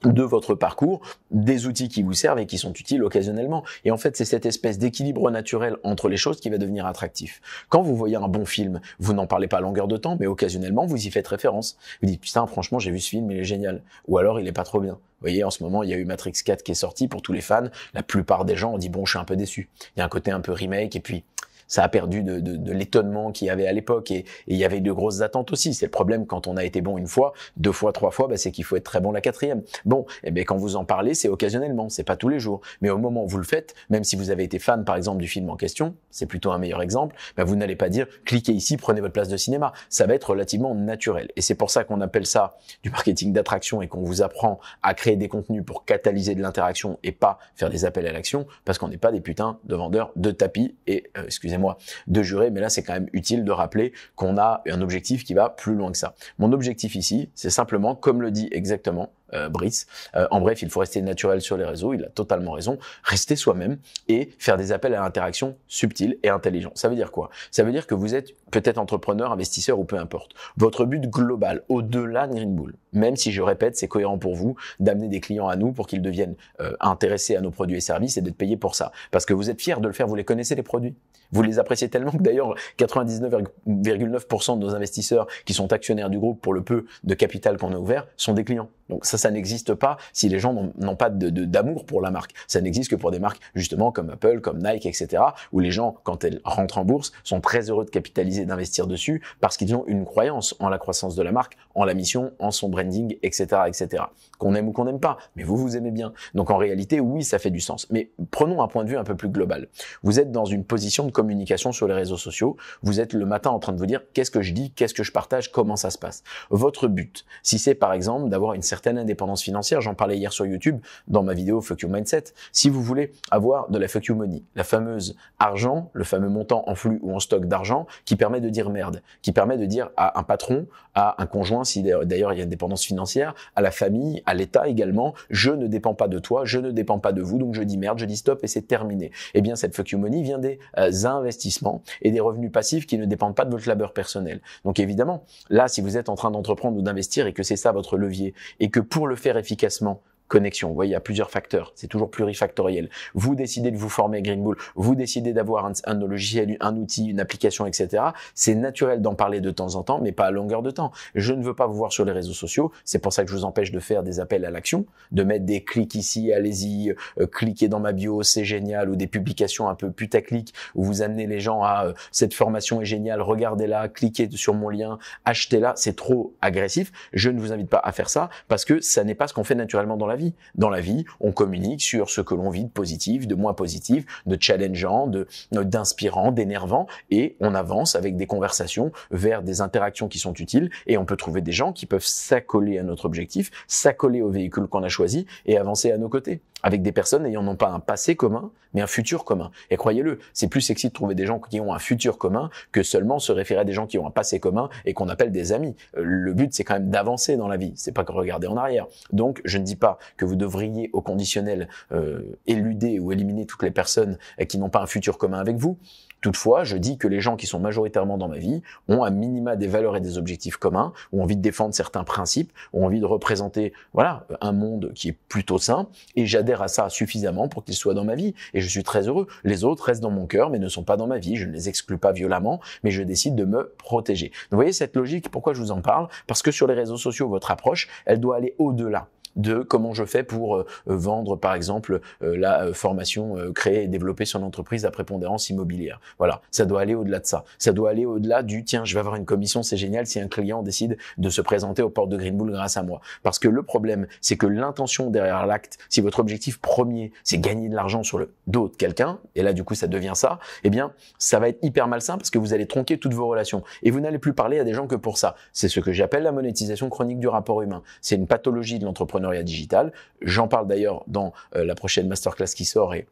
de votre parcours, des outils qui vous servent et qui sont utiles occasionnellement. Et en fait, c'est cette espèce d'équilibre naturel entre les choses qui va devenir attractif. Quand vous voyez un bon film, vous n'en parlez pas à longueur de temps, mais occasionnellement, vous y faites référence. Vous dites, putain, franchement, j'ai vu ce film, il est génial. Ou alors, il est pas trop bien. Vous voyez, en ce moment, il y a eu Matrix 4 qui est sorti pour tous les fans. La plupart des gens ont dit, bon, je suis un peu déçu. Il y a un côté un peu remake et puis, ça a perdu de, l'étonnement qu'il y avait à l'époque et, il y avait de grosses attentes aussi. C'est le problème quand on a été bon une fois, deux fois, trois fois, bah, c'est qu'il faut être très bon la quatrième. Bon, et eh bien quand vous en parlez, c'est occasionnellement, c'est pas tous les jours. Mais au moment où vous le faites, même si vous avez été fan par exemple du film en question, c'est plutôt un meilleur exemple, bah, vous n'allez pas dire cliquez ici, prenez votre place de cinéma. Ça va être relativement naturel. Et c'est pour ça qu'on appelle ça du marketing d'attraction et qu'on vous apprend à créer des contenus pour catalyser de l'interaction et pas faire des appels à l'action parce qu'on n'est pas des putains de vendeurs de tapis et euh, excusez-moi moi de jurer, mais là c'est quand même utile de rappeler qu'on a un objectif qui va plus loin que ça. Mon objectif ici, c'est simplement, comme le dit exactement euh, Brice. Euh, en bref, il faut rester naturel sur les réseaux, il a totalement raison, rester soi-même et faire des appels à l'interaction subtile et intelligent. Ça veut dire quoi Ça veut dire que vous êtes peut-être entrepreneur, investisseur ou peu importe. Votre but global, au-delà de Green Bull, même si je répète, c'est cohérent pour vous d'amener des clients à nous pour qu'ils deviennent euh, intéressés à nos produits et services et d'être payés pour ça. Parce que vous êtes fiers de le faire, vous les connaissez les produits. Vous les appréciez tellement que d'ailleurs 99,9% de nos investisseurs qui sont actionnaires du groupe pour le peu de capital qu'on a ouvert sont des clients. Donc ça, ça n'existe pas si les gens n'ont pas d'amour pour la marque. Ça n'existe que pour des marques justement comme Apple, comme Nike, etc., où les gens, quand elles rentrent en bourse, sont très heureux de capitaliser, d'investir dessus, parce qu'ils ont une croyance en la croissance de la marque, en la mission, en son branding, etc., etc. Qu'on aime ou qu'on n'aime pas, mais vous vous aimez bien. Donc en réalité, oui, ça fait du sens. Mais prenons un point de vue un peu plus global. Vous êtes dans une position de communication sur les réseaux sociaux. Vous êtes le matin en train de vous dire qu'est-ce que je dis, qu'est-ce que je partage, comment ça se passe. Votre but, si c'est par exemple d'avoir une certaine certaine indépendance financière. J'en parlais hier sur YouTube dans ma vidéo Fuck Mindset. Si vous voulez avoir de la Fuck Money, la fameuse argent, le fameux montant en flux ou en stock d'argent qui permet de dire merde, qui permet de dire à un patron, à un conjoint, si d'ailleurs il y a une dépendance financière, à la famille, à l'État également, je ne dépends pas de toi, je ne dépends pas de vous, donc je dis merde, je dis stop et c'est terminé. Eh bien, cette fuck money vient des euh, investissements et des revenus passifs qui ne dépendent pas de votre labeur personnel. Donc évidemment, là, si vous êtes en train d'entreprendre ou d'investir et que c'est ça votre levier et et que pour le faire efficacement, connexion. Vous voyez, il y a plusieurs facteurs. C'est toujours plurifactoriel. Vous décidez de vous former Green Bull, vous décidez d'avoir un, logiciel, un outil, une application, etc. C'est naturel d'en parler de temps en temps, mais pas à longueur de temps. Je ne veux pas vous voir sur les réseaux sociaux. C'est pour ça que je vous empêche de faire des appels à l'action, de mettre des clics ici, allez-y, euh, cliquez dans ma bio, c'est génial, ou des publications un peu putaclic où vous amenez les gens à euh, cette formation est géniale, regardez-la, cliquez sur mon lien, achetez-la. C'est trop agressif. Je ne vous invite pas à faire ça parce que ça n'est pas ce qu'on fait naturellement dans la vie. Dans la vie, on communique sur ce que l'on vit de positif, de moins positif, de challengeant, de euh, d'inspirant, d'énervant, et on avance avec des conversations vers des interactions qui sont utiles, et on peut trouver des gens qui peuvent s'accoler à notre objectif, s'accoler au véhicule qu'on a choisi, et avancer à nos côtés, avec des personnes ayant non pas un passé commun, mais un futur commun. Et croyez-le, c'est plus sexy de trouver des gens qui ont un futur commun que seulement se référer à des gens qui ont un passé commun et qu'on appelle des amis. Euh, le but, c'est quand même d'avancer dans la vie, c'est pas que regarder en arrière. Donc, je ne dis pas que vous devriez au conditionnel euh, éluder ou éliminer toutes les personnes euh, qui n'ont pas un futur commun avec vous. Toutefois, je dis que les gens qui sont majoritairement dans ma vie ont un minima des valeurs et des objectifs communs, ont envie de défendre certains principes, ont envie de représenter, voilà, un monde qui est plutôt sain, et j'adhère à ça suffisamment pour qu'ils soient dans ma vie, et je suis très heureux. Les autres restent dans mon cœur, mais ne sont pas dans ma vie, je ne les exclue pas violemment, mais je décide de me protéger. vous voyez cette logique, pourquoi je vous en parle? Parce que sur les réseaux sociaux, votre approche, elle doit aller au-delà de comment je fais pour euh, vendre, par exemple, euh, la euh, formation créer et développer son entreprise à prépondérance immobilière. Voilà, ça doit aller au-delà de ça. Ça doit aller au-delà du tiens, je vais avoir une commission, c'est génial si un client décide de se présenter au portes de Greenbull grâce à moi. Parce que le problème, c'est que l'intention derrière l'acte, si votre objectif premier, c'est gagner de l'argent sur le dos de quelqu'un, et là du coup ça devient ça, eh bien ça va être hyper malsain parce que vous allez tronquer toutes vos relations et vous n'allez plus parler à des gens que pour ça. C'est ce que j'appelle la monétisation chronique du rapport humain. C'est une pathologie de l'entrepreneur digital. J'en parle d'ailleurs dans euh, la prochaine masterclass qui sort et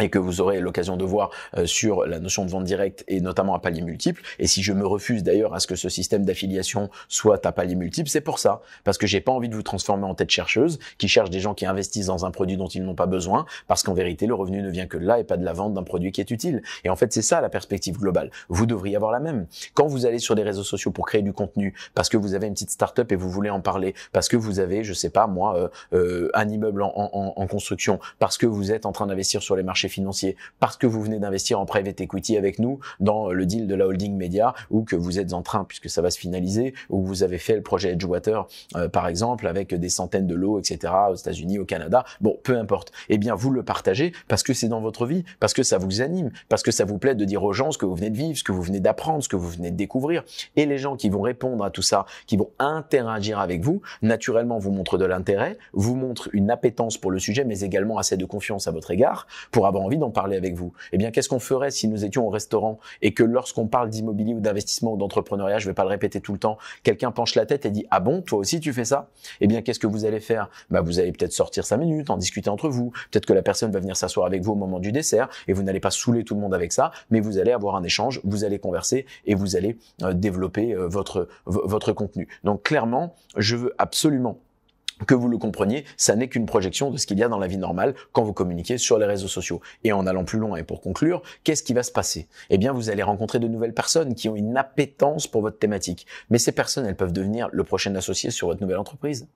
et que vous aurez l'occasion de voir euh, sur la notion de vente directe et notamment à palier multiple. Et si je me refuse d'ailleurs à ce que ce système d'affiliation soit à palier multiple, c'est pour ça. Parce que j'ai pas envie de vous transformer en tête chercheuse qui cherche des gens qui investissent dans un produit dont ils n'ont pas besoin parce qu'en vérité, le revenu ne vient que de là et pas de la vente d'un produit qui est utile. Et en fait, c'est ça la perspective globale. Vous devriez avoir la même. Quand vous allez sur des réseaux sociaux pour créer du contenu parce que vous avez une petite start-up et vous voulez en parler, parce que vous avez, je sais pas moi, euh, euh, un immeuble en construction, parce que vous êtes en train d'investir sur les marchés financier, parce que vous venez d'investir en private equity avec nous dans euh, le deal de la holding média ou que vous êtes en train, puisque ça va se finaliser, ou vous avez fait le projet Edgewater, euh, par exemple, avec des centaines de lots, etc., aux États-Unis, au Canada, bon, peu importe. Eh bien, vous le partagez parce que c'est dans votre vie, parce que ça vous anime, parce que ça vous plaît de dire aux gens ce que vous venez de vivre, ce que vous venez d'apprendre, ce que vous venez de découvrir. Et les gens qui vont répondre à tout ça, qui vont interagir avec vous, naturellement vous montrent de l'intérêt, vous montrent une appétence pour le sujet, mais également assez de confiance à votre égard pour avoir envie d'en parler avec vous. Eh bien, qu'est-ce qu'on ferait si nous étions au restaurant et que lorsqu'on parle d'immobilier ou d'investissement ou d'entrepreneuriat, je ne vais pas le répéter tout le temps, quelqu'un penche la tête et dit ah bon, toi aussi tu fais ça Eh bien, qu'est-ce que vous allez faire bah, vous allez peut-être sortir cinq minutes, en discuter entre vous. Peut-être que la personne va venir s'asseoir avec vous au moment du dessert et vous n'allez pas saouler tout le monde avec ça, mais vous allez avoir un échange, vous allez converser et vous allez euh, développer euh, votre votre contenu. Donc clairement, je veux absolument que vous le compreniez, ça n'est qu'une projection de ce qu'il y a dans la vie normale quand vous communiquez sur les réseaux sociaux. Et en allant plus loin et pour conclure, qu'est-ce qui va se passer Eh bien, vous allez rencontrer de nouvelles personnes qui ont une appétence pour votre thématique. Mais ces personnes, elles peuvent devenir le prochain associé sur votre nouvelle entreprise.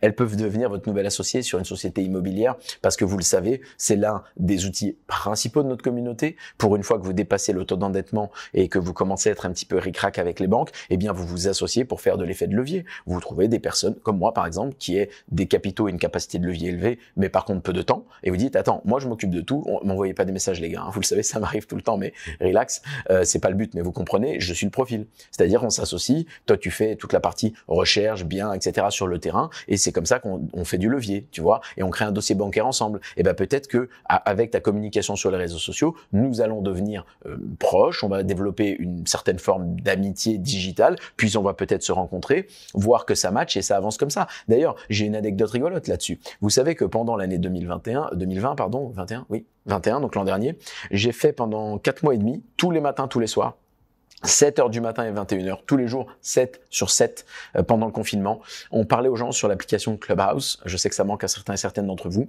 Elles peuvent devenir votre nouvel associé sur une société immobilière parce que vous le savez, c'est l'un des outils principaux de notre communauté. Pour une fois que vous dépassez le taux d'endettement et que vous commencez à être un petit peu ricrac avec les banques, eh bien, vous vous associez pour faire de l'effet de levier. Vous trouvez des personnes comme moi, par exemple, qui est des capitaux et une capacité de levier élevée, mais par contre peu de temps, et vous dites, attends, moi je m'occupe de tout, On m'envoyez pas des messages les gars, hein. vous le savez, ça m'arrive tout le temps, mais relax, euh, c'est pas le but, mais vous comprenez, je suis le profil. C'est-à-dire on s'associe, toi tu fais toute la partie recherche, bien, etc. sur le terrain, et c'est comme ça qu'on fait du levier, tu vois, et on crée un dossier bancaire ensemble. Et ben peut-être que avec ta communication sur les réseaux sociaux, nous allons devenir euh, proches, on va développer une certaine forme d'amitié digitale, puis on va peut-être se rencontrer, voir que ça match et ça avance comme ça. D'ailleurs, j'ai une anecdote rigolote là-dessus. Vous savez que pendant l'année 2021, 2020, pardon, 21, oui, 21, donc l'an dernier, j'ai fait pendant 4 mois et demi, tous les matins, tous les soirs, 7 heures du matin et 21 h tous les jours, 7 sur 7 euh, pendant le confinement. On parlait aux gens sur l'application Clubhouse. Je sais que ça manque à certains et certaines d'entre vous.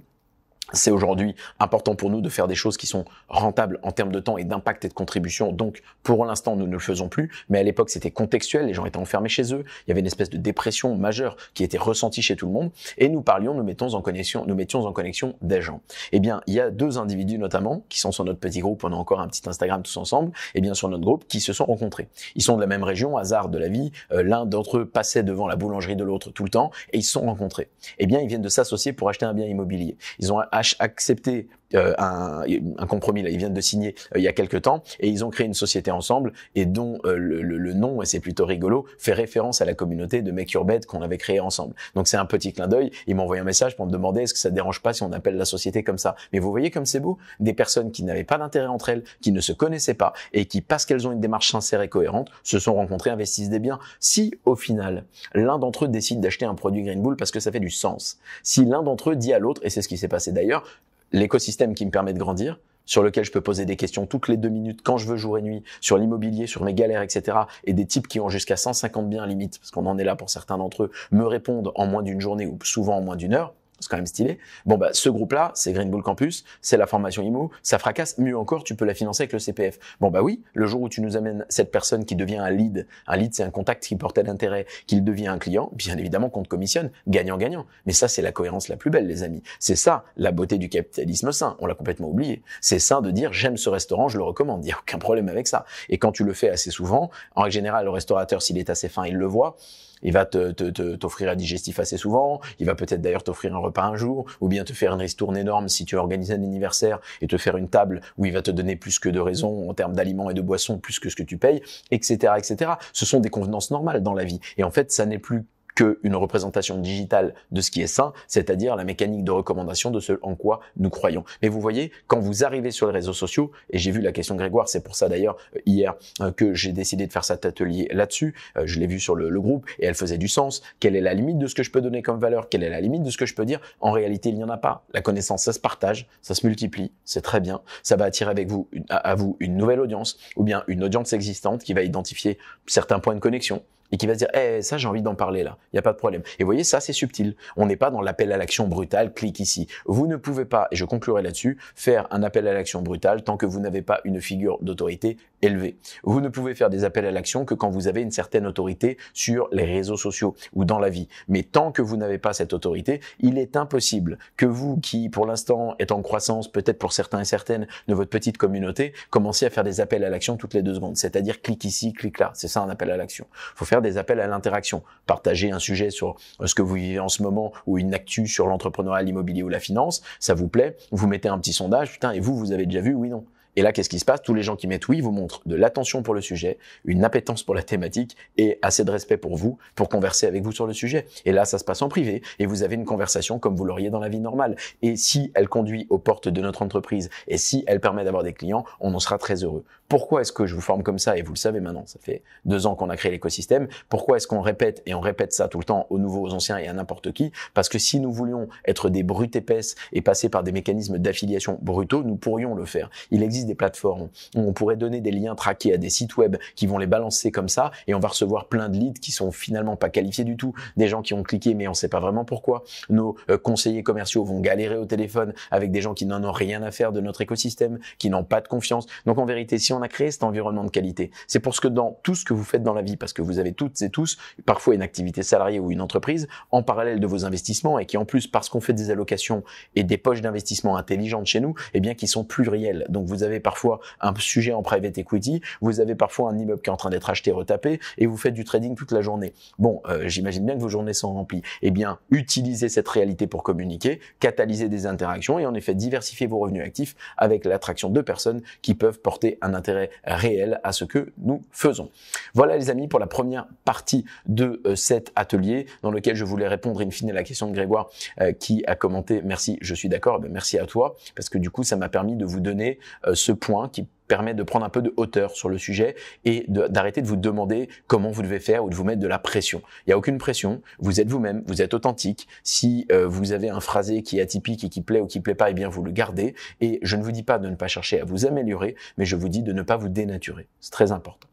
C'est aujourd'hui important pour nous de faire des choses qui sont rentables en termes de temps et d'impact et de contribution. Donc, pour l'instant, nous ne le faisons plus. Mais à l'époque, c'était contextuel. Les gens étaient enfermés chez eux. Il y avait une espèce de dépression majeure qui était ressentie chez tout le monde. Et nous parlions, nous mettons en connexion, nous mettions en connexion des gens. Eh bien, il y a deux individus notamment qui sont sur notre petit groupe. On a encore un petit Instagram tous ensemble. Et eh bien, sur notre groupe, qui se sont rencontrés. Ils sont de la même région, hasard de la vie. Euh, l'un d'entre eux passait devant la boulangerie de l'autre tout le temps et ils se sont rencontrés. Eh bien, ils viennent de s'associer pour acheter un bien immobilier. Ils ont accepter euh, un, compromis, là, ils viennent de signer euh, il y a quelques temps, et ils ont créé une société ensemble, et dont euh, le, nom, et c'est plutôt rigolo, fait référence à la communauté de Make Your Bed qu'on avait créée ensemble. Donc c'est un petit clin d'œil, ils m'ont envoyé un message pour me demander est-ce que ça dérange pas si on appelle la société comme ça. Mais vous voyez comme c'est beau, des personnes qui n'avaient pas d'intérêt entre elles, qui ne se connaissaient pas, et qui, parce qu'elles ont une démarche sincère et cohérente, se sont rencontrées, investissent des biens. Si, au final, l'un d'entre eux décide d'acheter un produit Green Bull parce que ça fait du sens, si l'un d'entre eux dit à l'autre, et c'est ce qui s'est passé d'ailleurs, l'écosystème qui me permet de grandir, sur lequel je peux poser des questions toutes les deux minutes quand je veux jour et nuit, sur l'immobilier, sur mes galères, etc. Et des types qui ont jusqu'à 150 biens limite, parce qu'on en est là pour certains d'entre eux, me répondent en moins d'une journée ou souvent en moins d'une heure c'est quand même stylé. Bon, bah, ce groupe-là, c'est Green Bull Campus, c'est la formation IMO, ça fracasse. Mieux encore, tu peux la financer avec le CPF. Bon, bah oui, le jour où tu nous amènes cette personne qui devient un lead, un lead, c'est un contact qui porte à l'intérêt, qu'il devient un client, bien évidemment qu'on te commissionne, gagnant-gagnant. Mais ça, c'est la cohérence la plus belle, les amis. C'est ça, la beauté du capitalisme sain. On l'a complètement oublié. C'est sain de dire, j'aime ce restaurant, je le recommande. Il n'y a aucun problème avec ça. Et quand tu le fais assez souvent, en règle générale, le restaurateur, s'il est assez fin, il le voit. Il va t'offrir te, te, un digestif assez souvent. Il va peut-être d'ailleurs t'offrir un repas un jour, ou bien te faire une ristourne énorme si tu organises un anniversaire et te faire une table où il va te donner plus que de raisons en termes d'aliments et de boissons, plus que ce que tu payes, etc., etc. Ce sont des convenances normales dans la vie. Et en fait, ça n'est plus que une représentation digitale de ce qui est sain, c'est-à-dire la mécanique de recommandation de ce en quoi nous croyons. Mais vous voyez, quand vous arrivez sur les réseaux sociaux, et j'ai vu la question Grégoire, c'est pour ça d'ailleurs euh, hier euh, que j'ai décidé de faire cet atelier là-dessus, euh, je l'ai vu sur le, groupe et elle faisait du sens. Quelle est la limite de ce que je peux donner comme valeur Quelle est la limite de ce que je peux dire En réalité, il n'y en a pas. La connaissance, ça se partage, ça se multiplie, c'est très bien. Ça va attirer avec vous, à vous une nouvelle audience ou bien une audience existante qui va identifier certains points de connexion et qui va se dire, eh, ça, j'ai envie d'en parler là. Il n'y a pas de problème. Et vous voyez, ça, c'est subtil. On n'est pas dans l'appel à l'action brutal, clique ici. Vous ne pouvez pas, et je conclurai là-dessus, faire un appel à l'action brutal tant que vous n'avez pas une figure d'autorité élevée. Vous ne pouvez faire des appels à l'action que quand vous avez une certaine autorité sur les réseaux sociaux ou dans la vie. Mais tant que vous n'avez pas cette autorité, il est impossible que vous, qui pour l'instant êtes en croissance, peut-être pour certains et certaines de votre petite communauté, commenciez à faire des appels à l'action toutes les deux secondes. C'est-à-dire clique ici, clique là. C'est ça un appel à l'action. Faut des appels à l'interaction. Partagez un sujet sur ce que vous vivez en ce moment ou une actu sur l'entrepreneuriat, l'immobilier ou la finance, ça vous plaît, vous mettez un petit sondage, putain, et vous, vous avez déjà vu, oui, non. Et là, qu'est-ce qui se passe Tous les gens qui mettent oui vous montrent de l'attention pour le sujet, une appétence pour la thématique et assez de respect pour vous pour converser avec vous sur le sujet. Et là, ça se passe en privé et vous avez une conversation comme vous l'auriez dans la vie normale. Et si elle conduit aux portes de notre entreprise et si elle permet d'avoir des clients, on en sera très heureux. Pourquoi est-ce que je vous forme comme ça Et vous le savez maintenant, ça fait deux ans qu'on a créé l'écosystème. Pourquoi est-ce qu'on répète et on répète ça tout le temps aux nouveaux, aux anciens et à n'importe qui Parce que si nous voulions être des brutes épaisses et passer par des mécanismes d'affiliation brutaux, nous pourrions le faire. Il existe plateformes. On pourrait donner des liens traqués à des sites web qui vont les balancer comme ça et on va recevoir plein de leads qui sont finalement pas qualifiés du tout, des gens qui ont cliqué mais on sait pas vraiment pourquoi. Nos euh, conseillers commerciaux vont galérer au téléphone avec des gens qui n'en ont rien à faire de notre écosystème, qui n'ont pas de confiance. Donc en vérité, si on a créé cet environnement de qualité, c'est pour ce que dans tout ce que vous faites dans la vie, parce que vous avez toutes et tous parfois une activité salariée ou une entreprise en parallèle de vos investissements et qui en plus parce qu'on fait des allocations et des poches d'investissement intelligentes chez nous, et eh bien qui sont plurielles. Donc vous avez avez parfois un sujet en private equity, vous avez parfois un immeuble qui est en train d'être acheté, retapé, et vous faites du trading toute la journée. Bon, euh, j'imagine bien que vos journées sont remplies. Et eh bien, utilisez cette réalité pour communiquer, catalyser des interactions et en effet diversifier vos revenus actifs avec l'attraction de personnes qui peuvent porter un intérêt réel à ce que nous faisons. Voilà les amis pour la première partie de euh, cet atelier dans lequel je voulais répondre in fine à la question de Grégoire euh, qui a commenté merci, je suis d'accord, eh merci à toi parce que du coup ça m'a permis de vous donner ce point qui permet de prendre un peu de hauteur sur le sujet et d'arrêter de, vous demander comment vous devez faire ou de vous mettre de la pression. Il n'y a aucune pression, vous êtes vous-même, vous êtes authentique. Si euh, vous avez un phrasé qui est atypique et qui plaît ou qui plaît pas, eh bien vous le gardez. Et je ne vous dis pas de ne pas chercher à vous améliorer, mais je vous dis de ne pas vous dénaturer. C'est très important.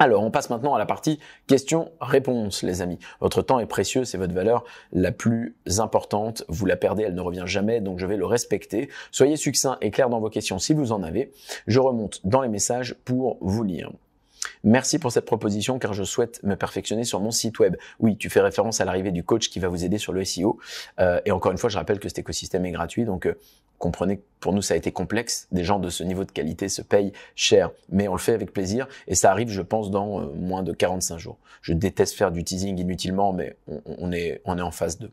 Alors, on passe maintenant à la partie questions-réponses, les amis. Votre temps est précieux, c'est votre valeur la plus importante. Vous la perdez, elle ne revient jamais, donc je vais le respecter. Soyez succinct et clair dans vos questions si vous en avez. Je remonte dans les messages pour vous lire. Merci pour cette proposition car je souhaite me perfectionner sur mon site web. Oui, tu fais référence à l'arrivée du coach qui va vous aider sur le SEO. Euh, et encore une fois, je rappelle que cet écosystème est gratuit, donc euh, comprenez que pour nous ça a été complexe. Des gens de ce niveau de qualité se payent cher, mais on le fait avec plaisir et ça arrive, je pense, dans euh, moins de 45 jours. Je déteste faire du teasing inutilement, mais on, est on est en phase 2.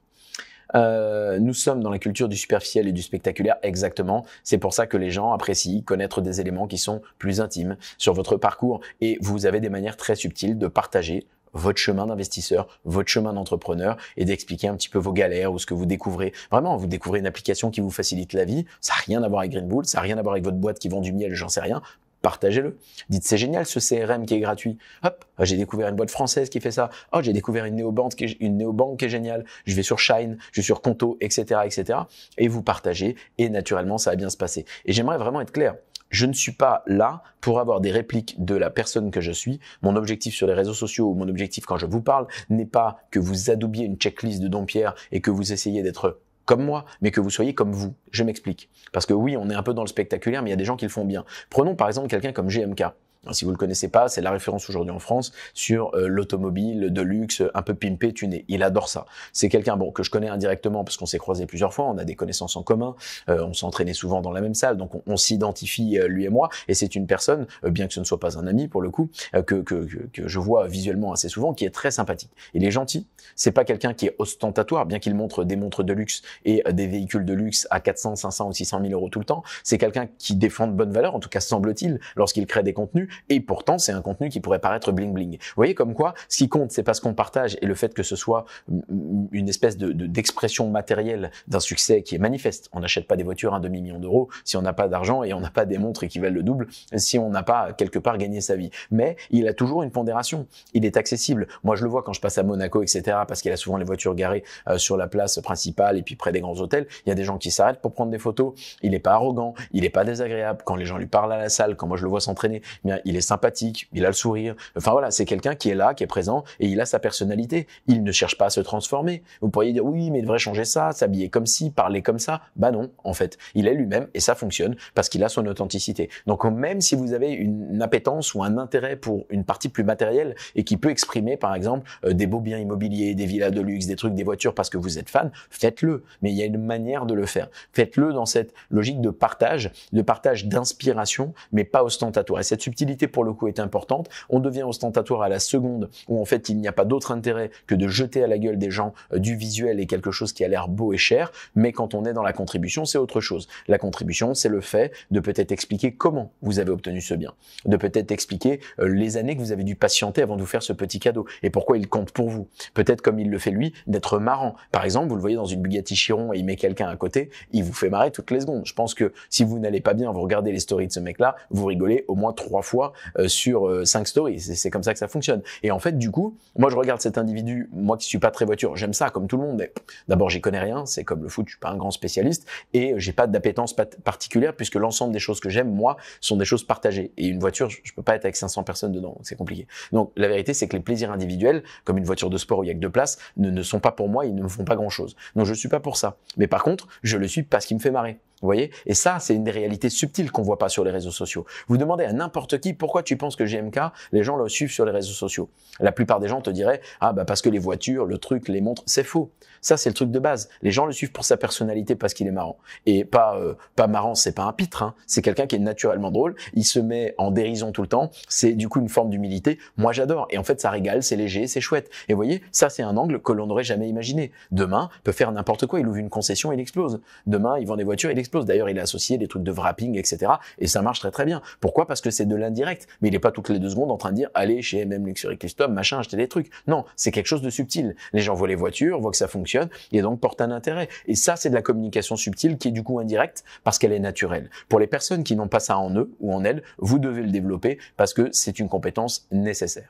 Euh, nous sommes dans la culture du superficiel et du spectaculaire, exactement. C'est pour ça que les gens apprécient connaître des éléments qui sont plus intimes sur votre parcours et vous avez des manières très subtiles de partager votre chemin d'investisseur, votre chemin d'entrepreneur et d'expliquer un petit peu vos galères ou ce que vous découvrez. Vraiment, vous découvrez une application qui vous facilite la vie. Ça n'a rien à voir avec Green Bull, ça n'a rien à voir avec votre boîte qui vend du miel, j'en sais rien partagez-le. Dites c'est génial ce CRM qui est gratuit. Hop, ah, j'ai découvert une boîte française qui fait ça. Oh, j'ai découvert une néobanque qui est, une néobanque qui est géniale. Je vais sur Shine, je vais sur Conto, etc., etc. Et vous partagez et naturellement ça va bien se passer. Et j'aimerais vraiment être clair. Je ne suis pas là pour avoir des répliques de la personne que je suis. Mon objectif sur les réseaux sociaux ou mon objectif quand je vous parle n'est pas que vous adoubiez une checklist de Dompierre et que vous essayez d'être comme moi, mais que vous soyez comme vous. Je m'explique. Parce que oui, on est un peu dans le spectaculaire, mais il y a des gens qui le font bien. Prenons par exemple quelqu'un comme GMK. Hein, si vous ne le connaissez pas, c'est la référence aujourd'hui en France sur euh, l'automobile de luxe euh, un peu pimpé, tuné. Il adore ça. C'est quelqu'un bon que je connais indirectement parce qu'on s'est croisé plusieurs fois, on a des connaissances en commun, euh, on s'entraînait souvent dans la même salle, donc on, s'identifie lui et moi. Et c'est une personne, bien que ce ne soit pas un ami pour le coup, que, que, que, je vois visuellement assez souvent, qui est très sympathique. Il est gentil. C'est pas quelqu'un qui est ostentatoire, bien qu'il montre des montres de luxe et des véhicules de luxe à 400, 500 ou 600 000 euros tout le temps. C'est quelqu'un qui défend de bonnes valeurs, en tout cas semble-t-il, lorsqu'il crée des contenus et pourtant c'est un contenu qui pourrait paraître bling bling. Vous voyez comme quoi, ce qui compte, c'est parce qu'on partage et le fait que ce soit mm, mm, une espèce de, d'expression matérielle d'un succès qui est manifeste. On n'achète pas des voitures à un demi-million d'euros si on n'a pas d'argent et on n'a pas des montres qui valent le double si on n'a pas quelque part gagné sa vie. Mais il a toujours une pondération. Il est accessible. Moi, je le vois quand je passe à Monaco, etc., parce qu'il a souvent les voitures garées euh, sur la place principale et puis près des grands hôtels. Il y a des gens qui s'arrêtent pour prendre des photos. Il n'est pas arrogant, il n'est pas désagréable. Quand les gens lui parlent à la salle, quand moi je le vois s'entraîner, eh il est sympathique, il a le sourire. Enfin voilà, c'est quelqu'un qui est là, qui est présent, et il a sa personnalité. Il ne cherche pas à se transformer. Vous pourriez dire oui, mais il devrait changer ça, s'habiller comme ci, parler comme ça. Bah non, en fait, il est lui-même et ça fonctionne parce qu'il a son authenticité. Donc même si vous avez une appétence ou un intérêt pour une partie plus matérielle et qui peut exprimer par exemple euh, des beaux biens immobiliers, des villas de luxe, des trucs, des voitures parce que vous êtes fan, faites-le. Mais il y a une manière de le faire. Faites-le dans cette logique de partage, de partage d'inspiration, mais pas ostentatoire. Et cette subtilité pour le coup est importante. On devient ostentatoire à la seconde où en fait il n'y a pas d'autre intérêt que de jeter à la gueule des gens euh, du visuel et quelque chose qui a l'air beau et cher. Mais quand on est dans la contribution, c'est autre chose. La contribution, c'est le fait de peut-être expliquer comment vous avez obtenu ce bien, de peut-être expliquer euh, les années que vous avez dû patienter avant de vous faire ce petit cadeau et pourquoi il compte pour vous. Peut-être comme il le fait lui, d'être marrant. Par exemple, vous le voyez dans une Bugatti Chiron et il met quelqu'un à côté, il vous fait marrer toutes les secondes. Je pense que si vous n'allez pas bien, vous regardez les stories de ce mec-là, vous rigolez au moins trois fois euh, sur 5 euh, stories. C'est comme ça que ça fonctionne. Et en fait, du coup, moi, je regarde cet individu, moi qui suis pas très voiture, j'aime ça comme tout le monde, mais d'abord, j'y connais rien. C'est comme le foot, je suis pas un grand spécialiste et j'ai pas d'appétence particulière puisque l'ensemble des choses que j'aime, moi, sont des choses partagées. Et une voiture, je peux pas être avec 500 personnes dedans. C'est compliqué. Donc, la vérité, c'est que les plaisirs individuels, comme une voiture de sport où il y a que deux places, ne, ne sont pas pour moi, ils ne me font pas grand chose. Donc, je suis pas pour ça. Mais par contre, je le suis parce qu'il me fait marrer. Vous voyez Et ça, c'est une des réalités subtiles qu'on voit pas sur les réseaux sociaux. Vous demandez à n'importe qui pourquoi tu penses que GMK, les gens le suivent sur les réseaux sociaux. La plupart des gens te diraient ah bah parce que les voitures, le truc, les montres, c'est faux. Ça c'est le truc de base. Les gens le suivent pour sa personnalité parce qu'il est marrant et pas euh, pas marrant, c'est pas un pitre. Hein. C'est quelqu'un qui est naturellement drôle. Il se met en dérision tout le temps. C'est du coup une forme d'humilité. Moi j'adore et en fait ça régale, c'est léger, c'est chouette. Et vous voyez, ça c'est un angle que l'on n'aurait jamais imaginé. Demain peut faire n'importe quoi. Il ouvre une concession, il explose. Demain il vend des voitures, il D'ailleurs, il est associé des trucs de wrapping, etc. Et ça marche très très bien. Pourquoi Parce que c'est de l'indirect. Mais il n'est pas toutes les deux secondes en train de dire allez chez MM Luxury Custom, machin, acheter des trucs. Non, c'est quelque chose de subtil. Les gens voient les voitures, voient que ça fonctionne et donc portent un intérêt. Et ça, c'est de la communication subtile qui est du coup indirecte parce qu'elle est naturelle. Pour les personnes qui n'ont pas ça en eux ou en elles, vous devez le développer parce que c'est une compétence nécessaire.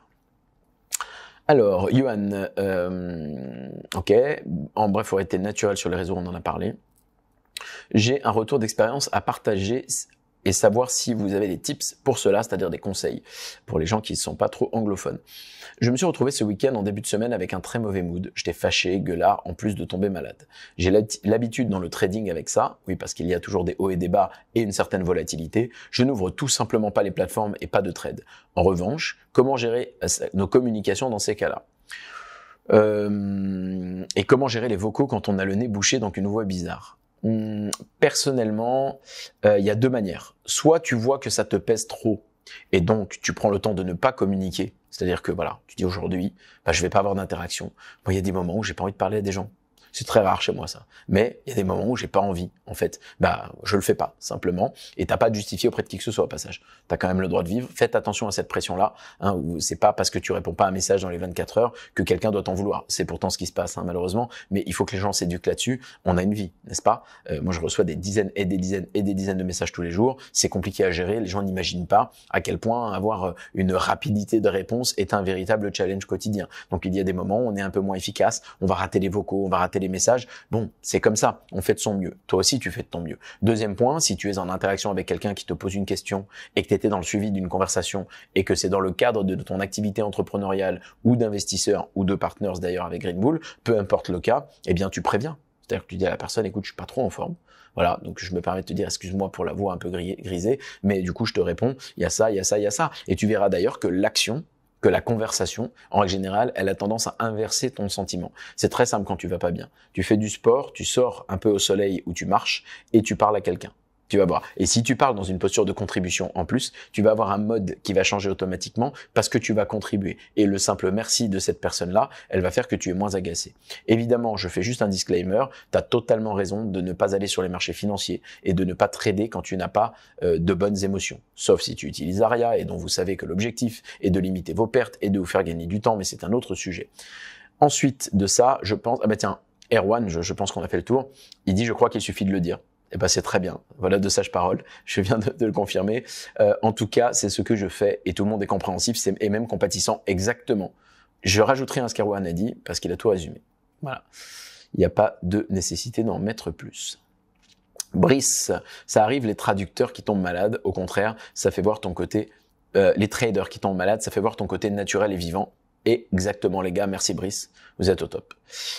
Alors, Johan, euh, ok, en bref, aurait été naturel sur les réseaux, on en a parlé. J'ai un retour d'expérience à partager et savoir si vous avez des tips pour cela, c'est-à-dire des conseils pour les gens qui ne sont pas trop anglophones. Je me suis retrouvé ce week-end en début de semaine avec un très mauvais mood. J'étais fâché, gueulard, en plus de tomber malade. J'ai l'habitude dans le trading avec ça, oui, parce qu'il y a toujours des hauts et des bas et une certaine volatilité. Je n'ouvre tout simplement pas les plateformes et pas de trade. En revanche, comment gérer euh, nos communications dans ces cas-là euh, et comment gérer les vocaux quand on a le nez bouché dans une voix bizarre Hum, personnellement, euh, il y a deux manières. Soit tu vois que ça te pèse trop et donc tu prends le temps de ne pas communiquer. C'est-à-dire que voilà, tu dis aujourd'hui, bah, je vais pas avoir d'interaction. il y a des moments où j'ai pas envie de parler à des gens. C'est très rare chez moi ça. Mais il y a des moments où j'ai pas envie, en fait. Bah, je le fais pas simplement. Et t'as pas à justifier auprès de qui que ce soit au passage. T'as quand même le droit de vivre. Faites attention à cette pression là. Hein, c'est pas parce que tu réponds pas à un message dans les 24 heures que quelqu'un doit t'en vouloir. C'est pourtant ce qui se passe hein, malheureusement. Mais il faut que les gens s'éduquent là-dessus. On a une vie, n'est-ce pas euh, Moi, je reçois des dizaines et des dizaines et des dizaines de messages tous les jours. C'est compliqué à gérer. Les gens n'imaginent pas à quel point avoir euh, une rapidité de réponse est un véritable challenge quotidien. Donc il y a des moments où on est un peu moins efficace. On va rater les vocaux, on va rater messages. Bon, c'est comme ça, on fait de son mieux. Toi aussi, tu fais de ton mieux. Deuxième point, si tu es en interaction avec quelqu'un qui te pose une question et que tu étais dans le suivi d'une conversation et que c'est dans le cadre de ton activité entrepreneuriale ou d'investisseur ou de partners d'ailleurs avec Greenbull, peu importe le cas, eh bien tu préviens. C'est-à-dire que tu dis à la personne, écoute, je suis pas trop en forme. Voilà, donc je me permets de te dire, excuse-moi pour la voix un peu grisée, mais du coup je te réponds, il y a ça, il y a ça, il y a ça. Et tu verras d'ailleurs que l'action que la conversation, en règle générale, elle a tendance à inverser ton sentiment. C'est très simple quand tu vas pas bien. Tu fais du sport, tu sors un peu au soleil ou tu marches et tu parles à quelqu'un vas voir. Et si tu parles dans une posture de contribution en plus, tu vas avoir un mode qui va changer automatiquement parce que tu vas contribuer. Et le simple merci de cette personne-là, elle va faire que tu es moins agacé. Évidemment, je fais juste un disclaimer. Tu as totalement raison de ne pas aller sur les marchés financiers et de ne pas trader quand tu n'as pas euh, de bonnes émotions. Sauf si tu utilises Aria et dont vous savez que l'objectif est de limiter vos pertes et de vous faire gagner du temps, mais c'est un autre sujet. Ensuite de ça, je pense, ah bah tiens, Erwan, je pense qu'on a fait le tour, il dit je crois qu'il suffit de le dire eh ben c'est très bien. Voilà de sages paroles. Je viens de, le confirmer. Euh, en tout cas, c'est ce que je fais et tout le monde est compréhensif et même compatissant exactement. Je rajouterai un Scarwan à a dit parce qu'il a tout résumé. Voilà. Il n'y a pas de nécessité d'en mettre plus. Brice, ça arrive les traducteurs qui tombent malades. Au contraire, ça fait voir ton côté, euh, les traders qui tombent malades, ça fait voir ton côté naturel et vivant Exactement les gars, merci Brice, vous êtes au top.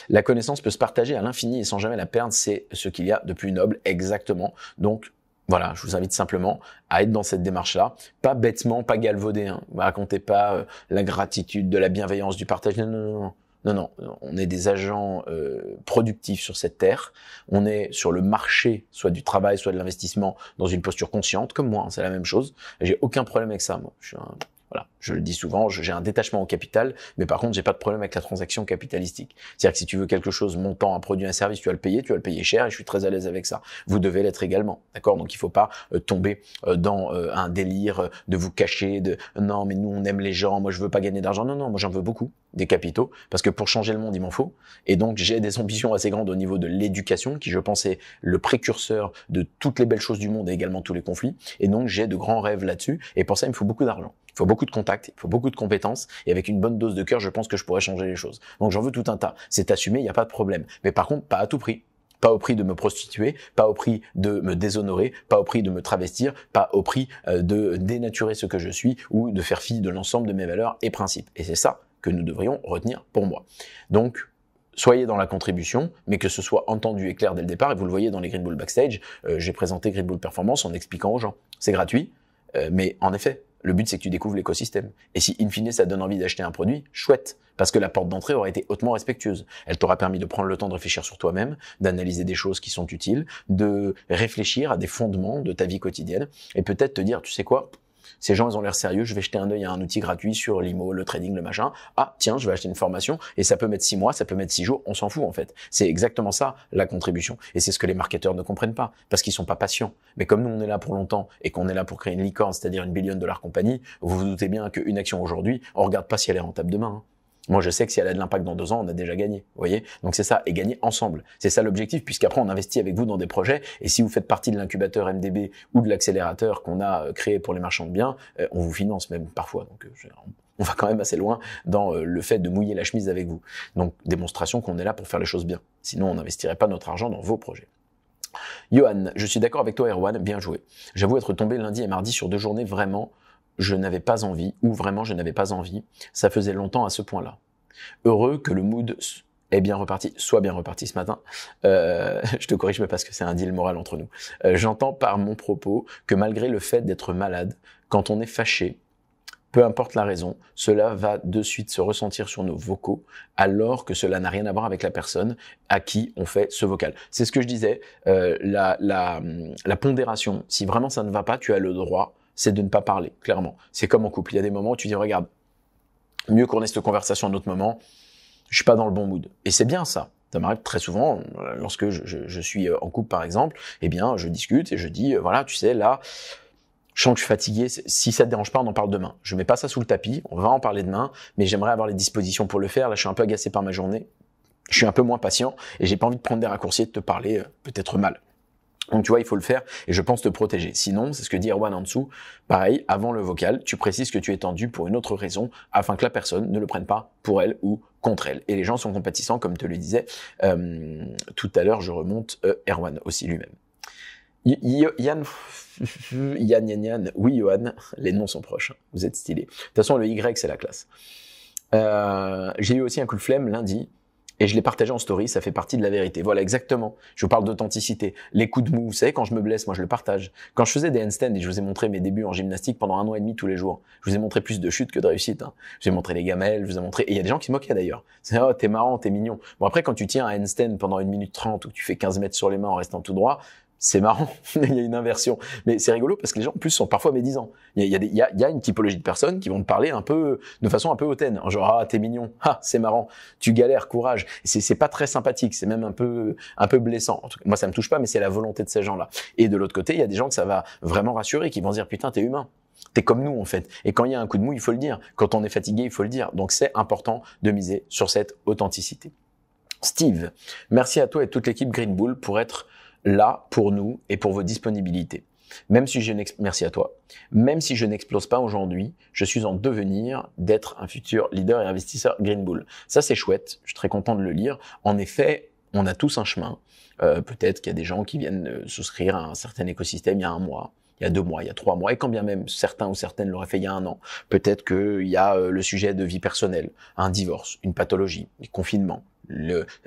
La connaissance peut se partager à l'infini et sans jamais la perdre, c'est ce qu'il y a de plus noble, exactement. Donc voilà, je vous invite simplement à être dans cette démarche-là, pas bêtement, pas galvaudé. Hein. Racontez pas euh, la gratitude, de la bienveillance, du partage. Non, non, non. on est des agents euh, productifs sur cette terre. On est sur le marché, soit du travail, soit de l'investissement, dans une posture consciente, comme moi. Hein. c'est la même chose. J'ai aucun problème avec ça. je suis un voilà, je le dis souvent, j'ai un détachement au capital, mais par contre, j'ai pas de problème avec la transaction capitalistique. C'est-à-dire que si tu veux quelque chose, montant, un produit, un service, tu vas le payer, tu vas le payer cher, et je suis très à l'aise avec ça. Vous devez l'être également, d'accord Donc, il faut pas euh, tomber euh, dans euh, un délire de vous cacher, de non, mais nous, on aime les gens, moi, je veux pas gagner d'argent. Non, non, moi, j'en veux beaucoup des capitaux, parce que pour changer le monde, il m'en faut. Et donc, j'ai des ambitions assez grandes au niveau de l'éducation, qui, je pensais est le précurseur de toutes les belles choses du monde et également tous les conflits. Et donc, j'ai de grands rêves là-dessus. Et pour ça, il me faut beaucoup d'argent. Il faut beaucoup de contacts, il faut beaucoup de compétences, et avec une bonne dose de cœur, je pense que je pourrais changer les choses. Donc j'en veux tout un tas. C'est assumé, il n'y a pas de problème. Mais par contre, pas à tout prix. Pas au prix de me prostituer, pas au prix de me déshonorer, pas au prix de me travestir, pas au prix euh, de dénaturer ce que je suis ou de faire fi de l'ensemble de mes valeurs et principes. Et c'est ça que nous devrions retenir pour moi. Donc, soyez dans la contribution, mais que ce soit entendu et clair dès le départ. Et vous le voyez dans les Green Bull Backstage, euh, j'ai présenté Green Bull Performance en expliquant aux gens. C'est gratuit, euh, mais en effet, le but, c'est que tu découvres l'écosystème. Et si, in fine, ça donne envie d'acheter un produit, chouette. Parce que la porte d'entrée aura été hautement respectueuse. Elle t'aura permis de prendre le temps de réfléchir sur toi-même, d'analyser des choses qui sont utiles, de réfléchir à des fondements de ta vie quotidienne. Et peut-être te dire, tu sais quoi, ces gens, ils ont l'air sérieux. Je vais jeter un œil à un outil gratuit sur l'IMO, le trading, le machin. Ah, tiens, je vais acheter une formation et ça peut mettre six mois, ça peut mettre six jours. On s'en fout, en fait. C'est exactement ça, la contribution. Et c'est ce que les marketeurs ne comprennent pas parce qu'ils sont pas patients. Mais comme nous, on est là pour longtemps et qu'on est là pour créer une licorne, c'est-à-dire une billion dollar compagnie, vous vous doutez bien qu'une action aujourd'hui, on regarde pas si elle est rentable demain. Hein. Moi, je sais que si elle a de l'impact dans deux ans, on a déjà gagné. Vous voyez Donc c'est ça, et gagner ensemble. C'est ça l'objectif, puisqu'après, on investit avec vous dans des projets. Et si vous faites partie de l'incubateur MDB ou de l'accélérateur qu'on a euh, créé pour les marchands de biens, euh, on vous finance même parfois. Donc euh, on va quand même assez loin dans le fait de mouiller la chemise avec vous. Donc démonstration qu'on est là pour faire les choses bien. Sinon, on n'investirait pas notre argent dans vos projets. Johan, je suis d'accord avec toi Erwan, bien joué. J'avoue être tombé lundi et mardi sur deux journées vraiment je n'avais pas envie, ou vraiment je n'avais pas envie, ça faisait longtemps à ce point-là. Heureux que le mood est bien reparti, soit bien reparti ce matin. Euh, [laughs] je te corrige, mais parce que c'est un deal moral entre nous. Euh, j'entends par mon propos que malgré le fait d'être malade, quand on est fâché, peu importe la raison, cela va de suite se ressentir sur nos vocaux, alors que cela n'a rien à voir avec la personne à qui on fait ce vocal. C'est ce que je disais, euh, la pondération, si vraiment ça ne va pas, tu as le droit c'est de ne pas parler, clairement. C'est comme en couple. Il y a des moments où tu dis, regarde, mieux qu'on ait cette conversation à un autre moment, je suis pas dans le bon mood. Et c'est bien ça. Ça m'arrive très souvent, euh, lorsque je, suis euh, en couple par exemple, eh bien, je discute et je dis, euh, voilà, tu sais, là, je sens que je suis fatigué. Si ça te dérange pas, on en parle demain. Je mets pas ça sous le tapis. On va en parler demain, mais j'aimerais avoir les dispositions pour le faire. Là, je suis un peu agacé par ma journée. Je suis un peu moins patient et j'ai pas envie de prendre des raccourcis et de te parler peut-être mal. Donc tu vois, il faut le faire et je pense te protéger. Sinon, c'est ce que dit Erwan en dessous. Pareil, avant le vocal, tu précises que tu es tendu pour une autre raison afin que la personne ne le prenne pas pour elle ou contre elle. Et les gens sont compatissants, comme te le disais euh, tout à l'heure, je remonte euh, Erwan aussi lui-même. Yann, [laughs] Yann, Yann, Yann, oui, Johan, les noms sont proches, hein. vous êtes stylés. De toute façon, le Y, c'est la classe. Euh, j'ai eu aussi un coup de flemme lundi, et je l'ai partagé en story, ça fait partie de la vérité. Voilà, exactement. Je vous parle d'authenticité. Les coups de mou, vous savez, quand je me blesse, moi je le partage. Quand je faisais des handstands, et je vous ai montré mes débuts en gymnastique pendant un an et demi tous les jours, je vous ai montré plus de chutes que de réussites. Hein. Je vous ai montré les gamelles, je vous ai montré... Et il y a des gens qui se moquaient d'ailleurs. C'est, oh, t'es marrant, t'es mignon. Bon, après, quand tu tiens un handstand pendant une minute trente ou que tu fais 15 mètres sur les mains en restant tout droit, c'est marrant, [laughs] il y a une inversion. Mais c'est rigolo parce que les gens, en plus, sont parfois médisants. Il y a, une typologie de personnes qui vont te parler un peu, de façon un peu hautaine. Genre, ah, t'es mignon, [laughs] ah, c'est marrant, tu galères, courage. C'est pas très sympathique, c'est même un peu, un peu blessant. moi, ça me touche pas, mais c'est la volonté de ces gens-là. Et de l'autre côté, il y a des gens que ça va vraiment rassurer, qui vont dire, putain, t'es humain. T'es comme nous en fait. Et quand il y a un coup de mou, il faut le dire. Quand on est fatigué, il faut le dire. Donc c'est important de miser sur cette authenticité. Steve, merci à toi et toute l'équipe Green Bull pour être là pour nous et pour vos disponibilités. Même si je merci à toi. Même si je n'explose pas aujourd'hui, je suis en devenir d'être un futur leader et investisseur Green Bull. Ça c'est chouette, je suis très content de le lire. En effet, on a tous un chemin. Euh, peut-être qu'il y a des gens qui viennent euh, souscrire à un certain écosystème il y a un mois, il y a deux mois, il y a trois mois, et quand bien même certains ou certaines l'auraient fait il y a un an. Peut-être qu'il y a euh, le sujet de vie personnelle, un divorce, une pathologie, des confinements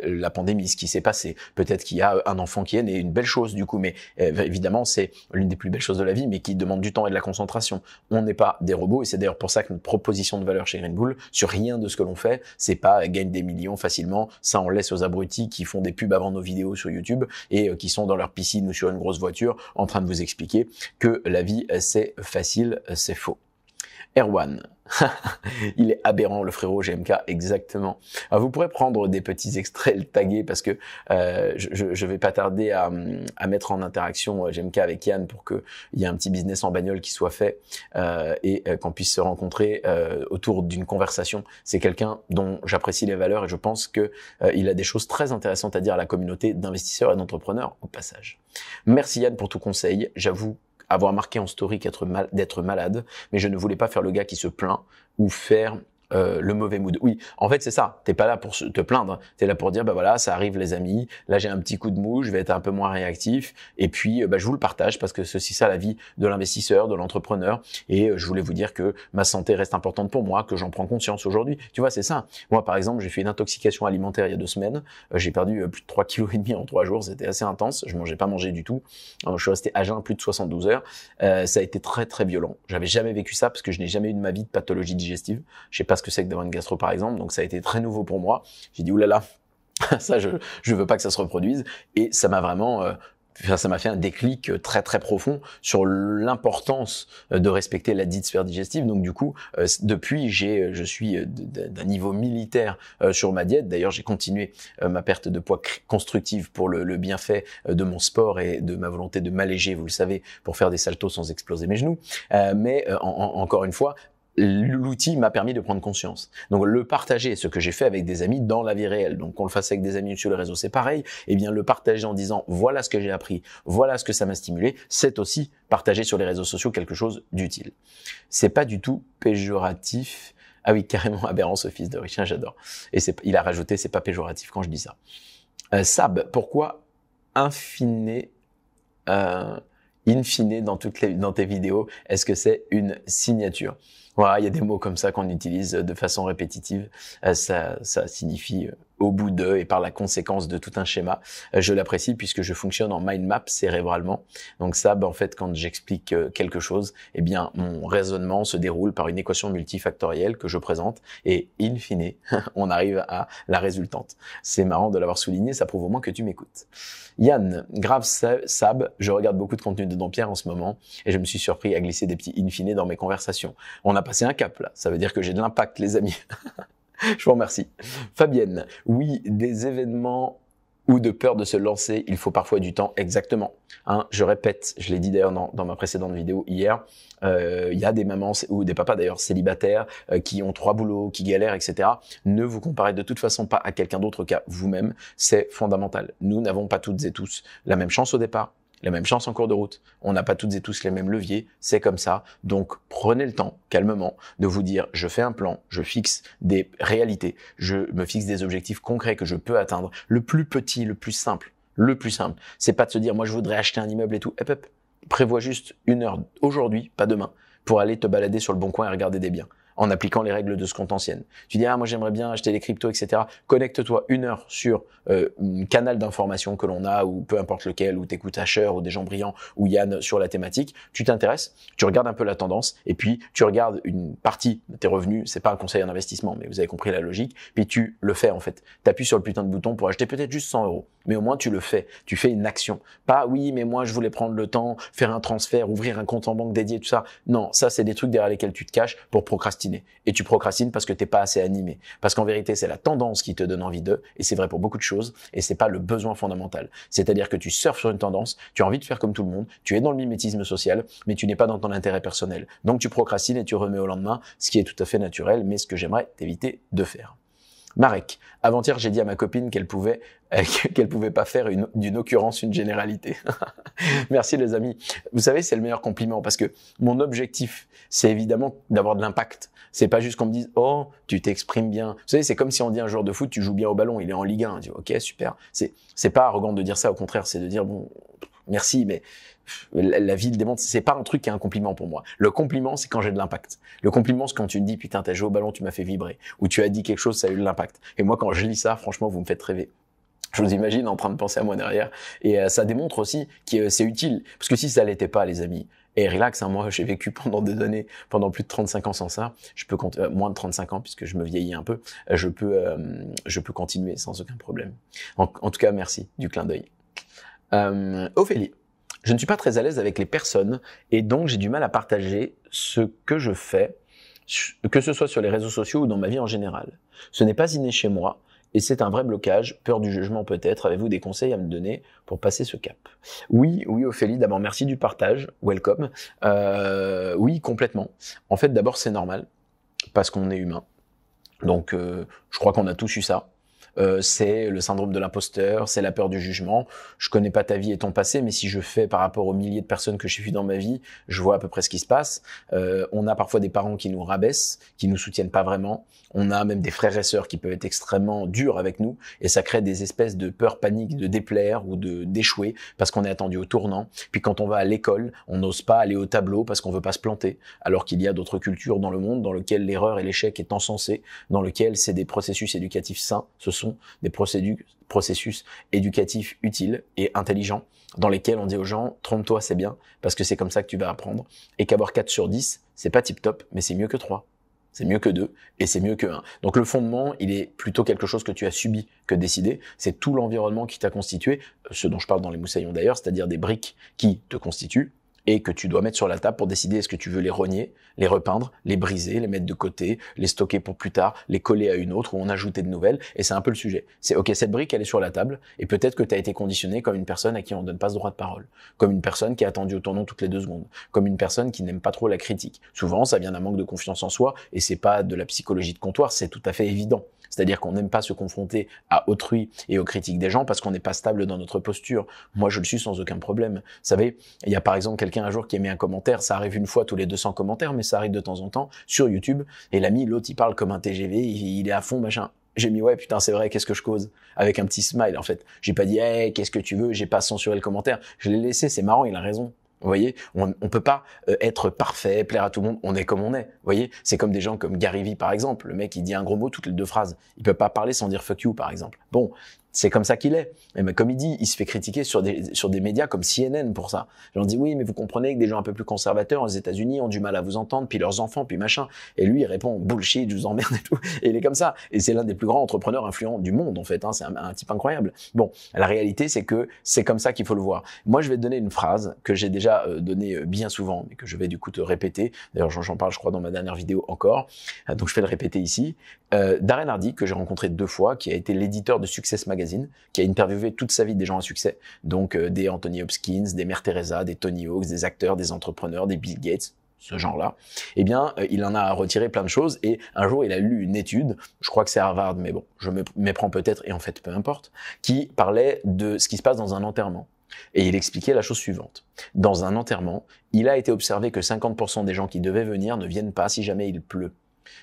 la pandémie, ce qui s'est passé. Peut-être qu'il y a un enfant qui est né, une belle chose du coup, mais euh, évidemment c'est l'une des plus belles choses de la vie, mais qui demande du temps et de la concentration. On n'est pas des robots et c'est d'ailleurs pour ça que notre proposition de valeur chez Green Bull, sur rien de ce que l'on fait, c'est pas gagne des millions facilement. Ça on laisse aux abrutis qui font des pubs avant nos vidéos sur YouTube et euh, qui sont dans leur piscine ou sur une grosse voiture en train de vous expliquer que la vie euh, c'est facile, c'est faux. Erwan, [laughs] il est aberrant le frérot GMK, exactement. Ah, vous pourrez prendre des petits extraits, le taguer, parce que euh, je, je vais pas tarder à, hum, à mettre en interaction euh, GMK avec Yann pour qu'il y ait un petit business en bagnole qui soit fait euh, et qu'on puisse se rencontrer autour d'une conversation. C'est quelqu'un dont j'apprécie les valeurs et je pense que il a des choses très intéressantes à dire à la communauté d'investisseurs et d'entrepreneurs au passage. Merci Yann pour tout conseil. J'avoue avoir marqué en story d'être mal, malade, mais je ne voulais pas faire le gars qui se plaint ou faire euh, le mauvais mood. Oui, en fait, c'est ça. T'es pas là pour te plaindre. T'es là pour dire, bah voilà, ça arrive, les amis. Là, j'ai un petit coup de mou, je vais être un peu moins réactif. Et puis, euh, bah, je vous le partage parce que ceci, ça, la vie de l'investisseur, de l'entrepreneur. Et euh, je voulais vous dire que ma santé reste importante pour moi, que j'en prends conscience aujourd'hui. Tu vois, c'est ça. Moi, par exemple, j'ai fait une intoxication alimentaire il y a deux semaines. j'ai perdu plus de 3 kg et demi en trois jours. C'était assez intense. Je mangeais pas manger du tout. je suis resté à jeun plus de 72 heures. ça a été très, très violent. J'avais jamais vécu ça parce que je n'ai jamais eu de ma vie de pathologie digestive. Je pas ce que c'est que d'avoir une gastro par exemple, donc ça a été très nouveau pour moi. J'ai dit oulala, [laughs] ça je je veux pas que ça se reproduise et ça m'a vraiment euh, ça m'a fait un déclic euh, très très profond sur l'importance euh, de respecter la dite sphère digestive. Donc du coup, depuis, j'ai, je suis d'un niveau militaire sur ma diète. D'ailleurs, j'ai continué ma perte de poids constructive pour le, bienfait de mon sport et de ma volonté de m'alléger, vous le savez, pour faire des saltos sans exploser mes genoux. Mais encore une fois, l'outil m'a permis de prendre conscience. Donc le partager, ce que j'ai fait avec des amis dans la vie réelle, donc qu'on le fasse avec des amis sur le réseau, c'est pareil. Et eh bien le partager en disant voilà ce que j'ai appris, voilà ce que ça m'a stimulé, c'est aussi partager sur les réseaux sociaux quelque chose d'utile. C'est pas du tout péjoratif. Ah oui, carrément [laughs] aberrant ce fils de Richard, j'adore. Et il a rajouté, c'est pas péjoratif quand je dis ça. Euh, Sab, pourquoi infiné euh, infiné dans toutes les, dans tes vidéos, est-ce que c'est une signature voilà, il y a des mots comme ça qu'on utilise de façon répétitive. Euh, ça, ça signifie euh, au bout de et par la conséquence de tout un schéma. Euh, je l'apprécie puisque je fonctionne en mind map cérébralement. Donc ça, bah, en fait, quand j'explique euh, quelque chose, eh bien, mon raisonnement se déroule par une équation multifactorielle que je présente et in fine, [laughs] on arrive à la résultante. C'est marrant de l'avoir souligné, ça prouve au moins que tu m'écoutes. Yann, grave sab, je regarde beaucoup de contenu de Pierre en ce moment et je me suis surpris à glisser des petits in fine dans mes conversations. On a passé un cap là, ça veut dire que j'ai de l'impact les amis. [laughs] Je vous remercie. Fabienne, oui, des événements ou de peur de se lancer, il faut parfois du temps, exactement. Hein, je répète, je l'ai dit d'ailleurs dans, ma précédente vidéo hier, euh, il y a des mamans ou des papas d'ailleurs célibataires euh, qui ont trois boulots, qui galèrent, etc. Ne vous comparez de toute façon pas à quelqu'un d'autre qu'à vous-même, c'est fondamental. Nous n'avons pas toutes et tous la même chance au départ, la même chance en cours de route. On n'a pas toutes et tous les mêmes leviers. C'est comme ça. Donc, prenez le temps, calmement, de vous dire, je fais un plan, je fixe des réalités, je me fixe des objectifs concrets que je peux atteindre. Le plus petit, le plus simple. Le plus simple. C'est pas de se dire, moi, je voudrais acheter un immeuble et tout. Hop, Prévois juste une heure aujourd'hui, pas demain, pour aller te balader sur le bon coin et regarder des biens en appliquant les règles de ce compte ancienne. Tu dis, ah, moi j'aimerais bien acheter des cryptos, etc. Connecte-toi une heure sur euh, un canal d'information que l'on a, ou peu importe lequel, ou t'écoutes Asher, ou des gens brillants, ou Yann sur la thématique. Tu t'intéresses, tu regardes un peu la tendance, et puis tu regardes une partie de tes revenus. C'est pas un conseil en investissement, mais vous avez compris la logique. Puis tu le fais, en fait. T'appuies sur le putain de bouton pour acheter peut-être juste 100 euros. Mais au moins, tu le fais. Tu fais une action. Pas, oui, mais moi, je voulais prendre le temps, faire un transfert, ouvrir un compte en banque dédié, tout ça. Non, ça, c'est des trucs derrière lesquels tu te caches pour procrastiner et tu procrastines parce que tu t'es pas assez animé. Parce qu'en vérité, c'est la tendance qui te donne envie d'eux, et c'est vrai pour beaucoup de choses, et c'est pas le besoin fondamental. C'est-à-dire que tu surfes sur une tendance, tu as envie de faire comme tout le monde, tu es dans le mimétisme social, mais tu n'es pas dans ton intérêt personnel. Donc tu procrastines et tu remets au lendemain, ce qui est tout à fait naturel, mais ce que j'aimerais t'éviter de faire. Marek, avant-hier, j'ai dit à ma copine qu'elle pouvait euh, [laughs] qu'elle pouvait pas faire d'une occurrence une généralité. [laughs] Merci les amis. Vous savez, c'est le meilleur compliment parce que mon objectif, c'est évidemment d'avoir de l'impact. C'est pas juste qu'on me dise "Oh, tu t'exprimes bien." Vous savez, c'est comme si on dit un joueur de foot "Tu joues bien au ballon, il est en Ligue 1." dit "OK, super." C'est c'est pas arrogant de dire ça, au contraire, c'est de dire "Bon, merci, mais la, vie le démontre, c'est pas un truc qui est un compliment pour moi. Le compliment, c'est quand j'ai de l'impact. Le compliment, c'est quand tu me dis, putain, t'as joué au ballon, tu m'as fait vibrer. Ou tu as dit quelque chose, ça a eu de l'impact. Et moi, quand je lis ça, franchement, vous me faites rêver. Je vous imagine en train de penser à moi derrière. Et euh, ça démontre aussi que euh, c'est utile. Parce que si ça l'était pas, les amis, et relax, hein, moi [laughs] j'ai vécu pendant des années, pendant plus de 35 ans sans ça. Je peux euh, moins de 35 ans puisque je me vieillis un peu. Je peux, continuer sans aucun problème. En, en tout cas, merci du clin d'œil. Ophélie je ne suis pas très à l'aise avec les personnes et donc j'ai du mal à partager ce que je fais, que ce soit sur les réseaux sociaux ou dans ma vie en général. Ce n'est pas inné chez moi et c'est un vrai blocage, peur du jugement peut-être. Avez-vous des conseils à me donner pour passer ce cap Oui, oui, Ophélie, d'abord merci du partage, welcome. Euh, oui, complètement. En fait, d'abord c'est normal parce qu'on est humain. Donc, euh, je crois qu'on a tous eu ça. Euh, c'est le syndrome de l'imposteur, c'est la peur du jugement. Je connais pas ta vie et ton passé, mais si je fais par rapport aux milliers de personnes que j'ai vues dans ma vie, je vois à peu près ce qui se passe. Euh, on a parfois des parents qui nous rabaissent, qui nous soutiennent pas vraiment. On a même des frères et sœurs qui peuvent être extrêmement durs avec nous, et ça crée des espèces de peur, panique, de déplaire ou de d'échouer parce qu'on est attendu au tournant. Puis quand on va à l'école, on n'ose pas aller au tableau parce qu'on veut pas se planter, alors qu'il y a d'autres cultures dans le monde dans lequel l'erreur et l'échec est encensé, dans lequel c'est des processus éducatifs sains, des processus éducatifs utiles et intelligents dans lesquels on dit aux gens trompe-toi, c'est bien parce que c'est comme ça que tu vas apprendre et qu'avoir 4 sur 10, c'est pas tip top, mais c'est mieux que 3. C'est mieux que 2 et c'est mieux que 1. Donc le fondement, il est plutôt quelque chose que tu as subi que décidé. C'est tout l'environnement qui t'a constitué, ce dont je parle dans les moussaillons d'ailleurs, c'est-à-dire des briques qui te constituent et que tu dois mettre sur la table pour décider est-ce que tu veux les rogner, les repeindre, les briser, les mettre de côté, les stocker pour plus tard, les coller à une autre ou en ajouter de nouvelles. Et c'est un peu le sujet. C'est ok, cette brique elle est sur la table et peut-être que tu as été conditionné comme une personne à qui on ne donne pas ce droit de parole, comme une personne qui a attendu au tournant toutes les deux secondes, comme une personne qui n'aime pas trop la critique. Souvent, ça vient d'un manque de confiance en soi et c'est pas de la psychologie de comptoir, c'est tout à fait évident. C'est-à-dire qu'on n'aime pas se confronter à autrui et aux critiques des gens parce qu'on n'est pas stable dans notre posture. Moi, je le suis sans aucun problème. Vous savez, il y a par exemple quelqu'un un jour qui a mis un commentaire, ça arrive une fois tous les 200 commentaires, mais ça arrive de temps en temps sur YouTube, et l'ami, l'autre, il parle comme un TGV, il est à fond, machin j'ai mis ouais putain c'est vrai qu'est-ce que je cause avec un petit smile en fait j'ai pas dit hey qu'est-ce que tu veux j'ai pas censuré le commentaire je l'ai laissé c'est marrant il a raison vous voyez, on ne peut pas euh, être parfait, plaire à tout le monde, on est comme on est. Vous voyez, c'est comme des gens comme Gary Vee, par exemple. Le mec, il dit un gros mot toutes les deux phrases. Il peut pas parler sans dire fuck you, par exemple. Bon, c'est comme ça qu'il est. Et comme il dit, il se fait critiquer sur des, sur des médias comme CNN pour ça. J'en dis « oui, mais vous comprenez que des gens un peu plus conservateurs aux États-Unis ont du mal à vous entendre, puis leurs enfants, puis machin. Et lui, il répond bullshit, je vous emmerde et tout. Et il est comme ça. Et c'est l'un des plus grands entrepreneurs influents du monde, en fait. Hein. C'est un, un, type incroyable. Bon, la réalité, c'est que c'est comme ça qu'il faut le voir. Moi, je vais te donner une phrase que j'ai déjà euh, donnée euh, bien souvent, mais que je vais du coup te répéter. D'ailleurs, j'en parle, je crois, dans ma dernière vidéo encore. Ah, donc, je vais le répéter ici. Euh, Darren Hardy, que j'ai rencontré deux fois, qui a été l'éditeur de Success Magazine, qui a interviewé toute sa vie des gens à succès, donc euh, des Anthony Hopkins, des Mère Teresa, des Tony Hawks, des acteurs, des entrepreneurs, des Bill Gates, ce genre-là, eh bien, euh, il en a retiré plein de choses. Et un jour, il a lu une étude, je crois que c'est Harvard, mais bon, je me méprends peut-être, et en fait, peu importe, qui parlait de ce qui se passe dans un enterrement. Et il expliquait la chose suivante. Dans un enterrement, il a été observé que 50% des gens qui devaient venir ne viennent pas si jamais il pleut.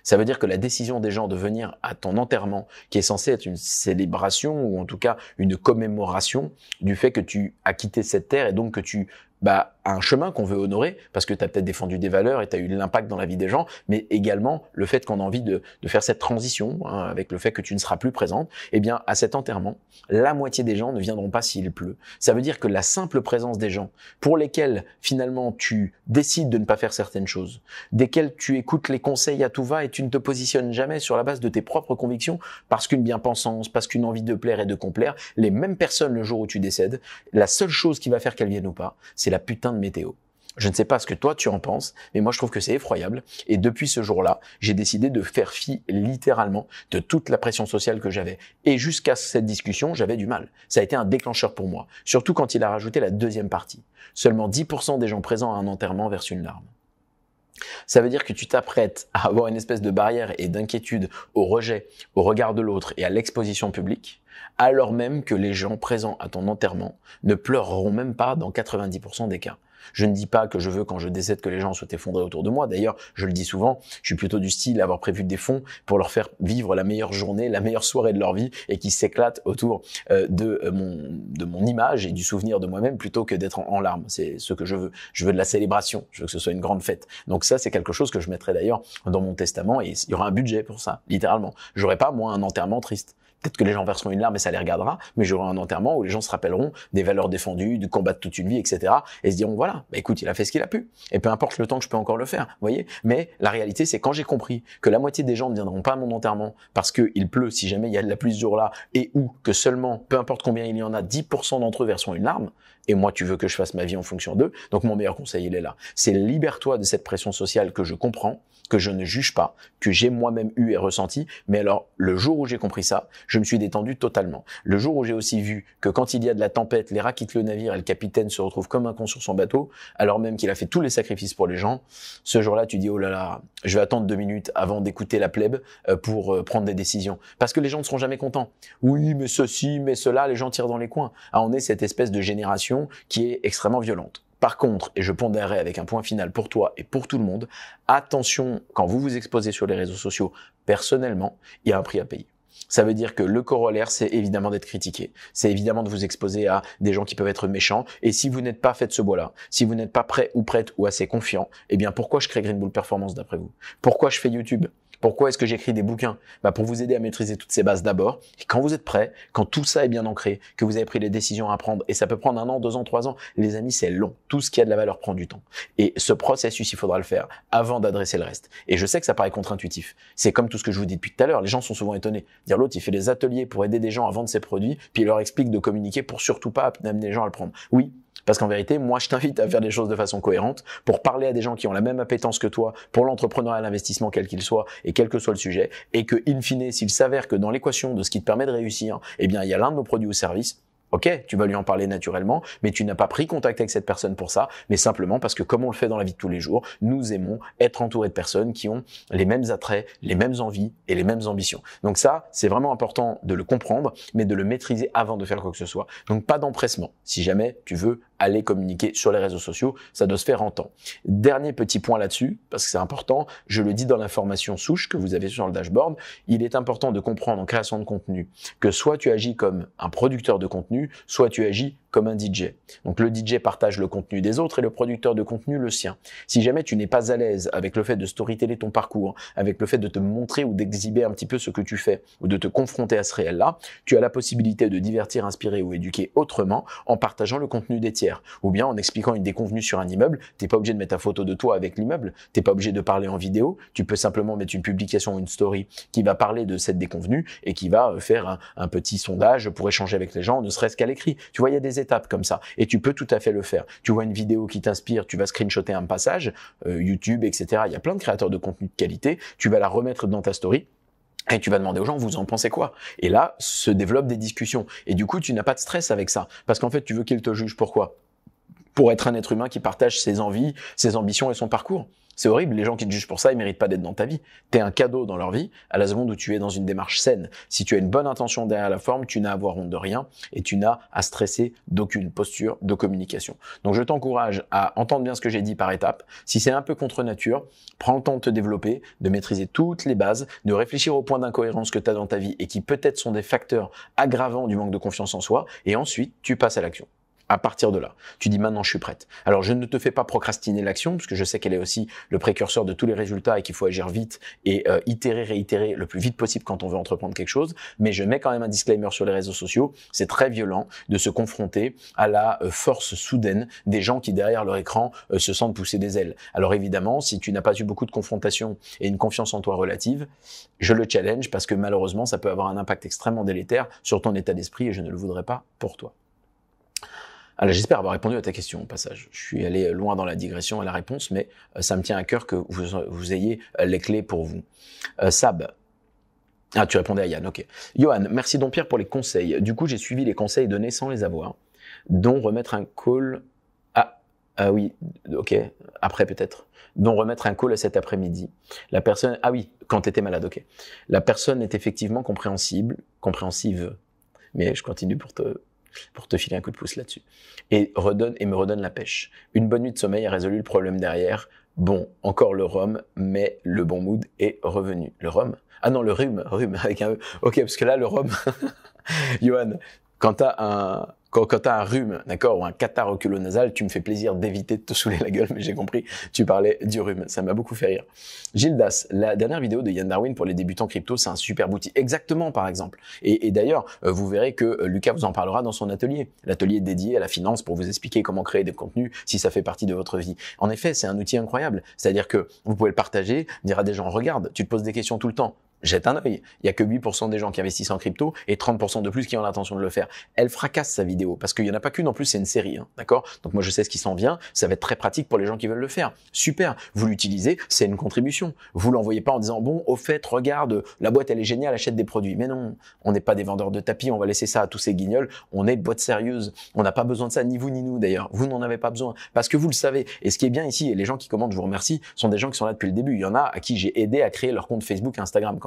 Ça veut dire que la décision des gens de venir à ton enterrement, qui est censé être une célébration ou en tout cas une commémoration du fait que tu as quitté cette terre et donc que tu bah, un chemin qu'on veut honorer, parce que tu as peut-être défendu des valeurs et tu as eu l'impact dans la vie des gens, mais également le fait qu'on a envie de, de, faire cette transition, hein, avec le fait que tu ne seras plus présente, et eh bien, à cet enterrement, la moitié des gens ne viendront pas s'il pleut. Ça veut dire que la simple présence des gens pour lesquels, finalement, tu décides de ne pas faire certaines choses, desquels tu écoutes les conseils à tout va et tu ne te positionnes jamais sur la base de tes propres convictions, parce qu'une bien-pensance, parce qu'une envie de plaire et de complaire, les mêmes personnes, le jour où tu décèdes, la seule chose qui va faire qu'elles viennent ou pas, c'est la putain de météo. Je ne sais pas ce que toi tu en penses, mais moi je trouve que c'est effroyable. Et depuis ce jour-là, j'ai décidé de faire fi littéralement de toute la pression sociale que j'avais. Et jusqu'à cette discussion, j'avais du mal. Ça a été un déclencheur pour moi, surtout quand il a rajouté la deuxième partie. Seulement 10% des gens présents à un enterrement versent une larme. Ça veut dire que tu t'apprêtes à avoir une espèce de barrière et d'inquiétude au rejet, au regard de l'autre et à l'exposition publique, alors même que les gens présents à ton enterrement ne pleureront même pas dans 90% des cas. Je ne dis pas que je veux, quand je décède, que les gens soient effondrés autour de moi. D'ailleurs, je le dis souvent, je suis plutôt du style à avoir prévu des fonds pour leur faire vivre la meilleure journée, la meilleure soirée de leur vie et qui s'éclatent autour euh, euh, de, mon, image et du souvenir de moi-même plutôt que d'être en, larmes. C'est ce que je veux. Je veux de la célébration. Je veux que ce soit une grande fête. Donc ça, c'est quelque chose que je mettrai d'ailleurs dans mon testament et il y aura un budget pour ça, littéralement. J'aurai pas, moi, un enterrement triste. Peut-être que les gens verseront une larme et ça les regardera, mais j'aurai un enterrement où les gens se rappelleront des valeurs défendues, du combat de toute une vie, etc. Et se diront, voilà, bah, écoute, il a fait ce qu'il a pu. Et peu importe le temps que je peux encore le faire, voyez. Mais la réalité, c'est quand j'ai compris que la moitié des gens ne viendront pas à mon enterrement parce qu'il pleut, si jamais il y a de la pluie ce jour-là, et ou que seulement, peu importe combien il y en a, 10% d'entre eux verseront une larme, et moi tu veux que je fasse ma vie en fonction d'eux. Donc mon meilleur conseil, il est là. C'est libère-toi de cette pression sociale que je comprends, que je ne juge pas, que j'ai moi-même eu et ressenti. Mais alors, le jour où j'ai compris ça, je me suis détendu totalement. Le jour où j'ai aussi vu que quand il y a de la tempête, les rats quittent le navire et le capitaine se retrouve comme un con sur son bateau, alors même qu'il a fait tous les sacrifices pour les gens, ce jour-là, tu dis, oh là là, je vais attendre deux minutes avant d'écouter la plèbe euh, pour euh, prendre des décisions. Parce que les gens ne seront jamais contents. Oui, mais ceci, mais cela, les gens tirent dans les coins. Ah, on est cette espèce de génération qui est extrêmement violente. Par contre, et je pondérerai avec un point final pour toi et pour tout le monde, attention quand vous vous exposez sur les réseaux sociaux personnellement, il y a un prix à payer. Ça veut dire que le corollaire, c'est évidemment d'être critiqué. C'est évidemment de vous exposer à des gens qui peuvent être méchants. Et si vous n'êtes pas fait de ce bois-là, si vous n'êtes pas prêt ou prête ou assez confiant, eh bien pourquoi je crée Green Bull Performance d'après vous Pourquoi je fais YouTube pourquoi est-ce que j'écris des bouquins bah Pour vous aider à maîtriser toutes ces bases d'abord. Et quand vous êtes prêt, quand tout ça est bien ancré, que vous avez pris les décisions à prendre, et ça peut prendre un an, deux ans, trois ans, les amis, c'est long. Tout ce qui a de la valeur prend du temps. Et ce processus, il faudra le faire avant d'adresser le reste. Et je sais que ça paraît contre-intuitif. C'est comme tout ce que je vous dis depuis tout à l'heure. Les gens sont souvent étonnés. Dire l'autre, il fait des ateliers pour aider des gens à vendre ses produits, puis il leur explique de communiquer pour surtout pas amener les gens à le prendre. Oui, parce qu'en vérité, moi, je t'invite à faire des choses de façon cohérente pour parler à des gens qui ont la même appétence que toi pour l'entrepreneuriat et l'investissement, quel qu'il soit et quel que soit le sujet. Et que, in fine, s'il s'avère que dans l'équation de ce qui te permet de réussir, eh bien, il y a l'un de nos produits ou services, Ok, tu vas lui en parler naturellement, mais tu n'as pas pris contact avec cette personne pour ça, mais simplement parce que comme on le fait dans la vie de tous les jours, nous aimons être entourés de personnes qui ont les mêmes attraits, les mêmes envies et les mêmes ambitions. Donc ça, c'est vraiment important de le comprendre, mais de le maîtriser avant de faire quoi que ce soit. Donc pas d'empressement. Si jamais tu veux aller communiquer sur les réseaux sociaux. Ça doit se faire en temps. Dernier petit point là-dessus, parce que c'est important, je le dis dans l'information souche que vous avez sur le dashboard, il est important de comprendre en création de contenu que soit tu agis comme un producteur de contenu, soit tu agis comme un DJ. Donc le DJ partage le contenu des autres et le producteur de contenu le sien. Si jamais tu n'es pas à l'aise avec le fait de storyteller ton parcours, avec le fait de te montrer ou d'exhiber un petit peu ce que tu fais ou de te confronter à ce réel-là, tu as la possibilité de divertir, inspirer ou éduquer autrement en partageant le contenu des tiers ou bien en expliquant une déconvenue sur un immeuble. T'es pas obligé de mettre ta photo de toi avec l'immeuble, t'es pas obligé de parler en vidéo, tu peux simplement mettre une publication ou une story qui va parler de cette déconvenue et qui va euh, faire un, petit sondage pour échanger avec les gens, ne serait-ce qu'à l'écrit. Tu vois, il y a des étapes comme ça. Et tu peux tout à fait le faire. Tu vois une vidéo qui t'inspire, tu vas screenshoter un passage, euh, YouTube, etc. Il y a plein de créateurs de contenu de qualité. Tu vas la remettre dans ta story. Et tu vas demander aux gens, vous en pensez quoi Et là, se développent des discussions. Et du coup, tu n'as pas de stress avec ça. Parce qu'en fait, tu veux qu'ils te jugent. Pourquoi Pour être un être humain qui partage ses envies, ses ambitions et son parcours. C'est horrible, les gens qui te jugent pour ça, ils méritent pas d'être dans ta vie. es un cadeau dans leur vie à la seconde où tu es dans une démarche saine. Si tu as une bonne intention derrière la forme, tu n'as à avoir honte de rien et tu n'as à stresser d'aucune posture de communication. Donc je t'encourage à entendre bien ce que j'ai dit par étapes. Si c'est un peu contre nature, prends le temps de te développer, de maîtriser toutes les bases, de réfléchir aux points d'incohérence que tu as dans ta vie et qui peut-être sont des facteurs aggravants du manque de confiance en soi et ensuite tu passes à l'action à partir de là. Tu dis maintenant je suis prête. Alors je ne te fais pas procrastiner l'action parce que je sais qu'elle est aussi le précurseur de tous les résultats et qu'il faut agir vite et euh, itérer, réitérer le plus vite possible quand on veut entreprendre quelque chose. Mais je mets quand même un disclaimer sur les réseaux sociaux. C'est très violent de se confronter à la euh, force soudaine des gens qui derrière leur écran euh, se sentent pousser des ailes. Alors évidemment, si tu n'as pas eu beaucoup de confrontations et une confiance en toi relative, je le challenge parce que malheureusement ça peut avoir un impact extrêmement délétère sur ton état d'esprit et je ne le voudrais pas pour toi. Alors ah j'espère avoir répondu à ta question au passage. Je suis allé loin dans la digression et la réponse, mais euh, ça me tient à cœur que vous, ayez euh, les clés pour vous. Euh, Sab. Ah, tu répondais à Yann, ok. Johan, merci Pierre pour les conseils. Du coup, j'ai suivi les conseils donnés sans les avoir, dont remettre un call ah oui, ok, après peut-être. Dont remettre un call cet après-midi. La personne, ah oui, quand étais malade, ok. La personne est effectivement compréhensible, compréhensive. Mais je continue pour te pour te filer un coup de pouce là-dessus. Et redonne et me redonne la pêche. Une bonne nuit de sommeil a résolu le problème derrière. Bon, encore le rhum, mais le bon mood est revenu. Le rhum Ah non, le rhume, rhume [laughs] avec un e. Ok, parce que là, le rhum. [laughs] Johan, quand t'as un, quand as un rhume, d'accord, ou un culot nasal, tu me fais plaisir d'éviter de te saouler la gueule, mais j'ai compris, tu parlais du rhume. Ça m'a beaucoup fait rire. Gildas, la dernière vidéo de Yann Darwin pour les débutants crypto, c'est un super outil. Exactement, par exemple. Et, et d'ailleurs, euh, vous verrez que euh, Lucas vous en parlera dans son atelier. L'atelier est dédié à la finance pour vous expliquer comment créer des contenus si ça fait partie de votre vie. En effet, c'est un outil incroyable. C'est-à-dire que vous pouvez le partager, dire à des gens, regarde, tu te poses des questions tout le temps jette un œil. Il y a que 8% des gens qui investissent en crypto et 30% de plus qui ont l'intention de le faire. Elle fracasse sa vidéo parce qu'il n'y en a pas qu'une en plus, c'est une série, hein, d'accord Donc moi je sais ce qui s'en vient, ça va être très pratique pour les gens qui veulent le faire. Super, vous l'utilisez, c'est une contribution. Vous l'envoyez pas en disant bon, au fait, regarde, la boîte elle est géniale, achète des produits. Mais non, on n'est pas des vendeurs de tapis, on va laisser ça à tous ces guignols. On est boîte sérieuse, on n'a pas besoin de ça, ni vous ni nous d'ailleurs. Vous n'en avez pas besoin parce que vous le savez. Et ce qui est bien ici, et les gens qui commentent, je vous remercie, sont des gens qui sont là depuis le début. Il y en a à qui j'ai aidé à créer leur compte Facebook, Instagram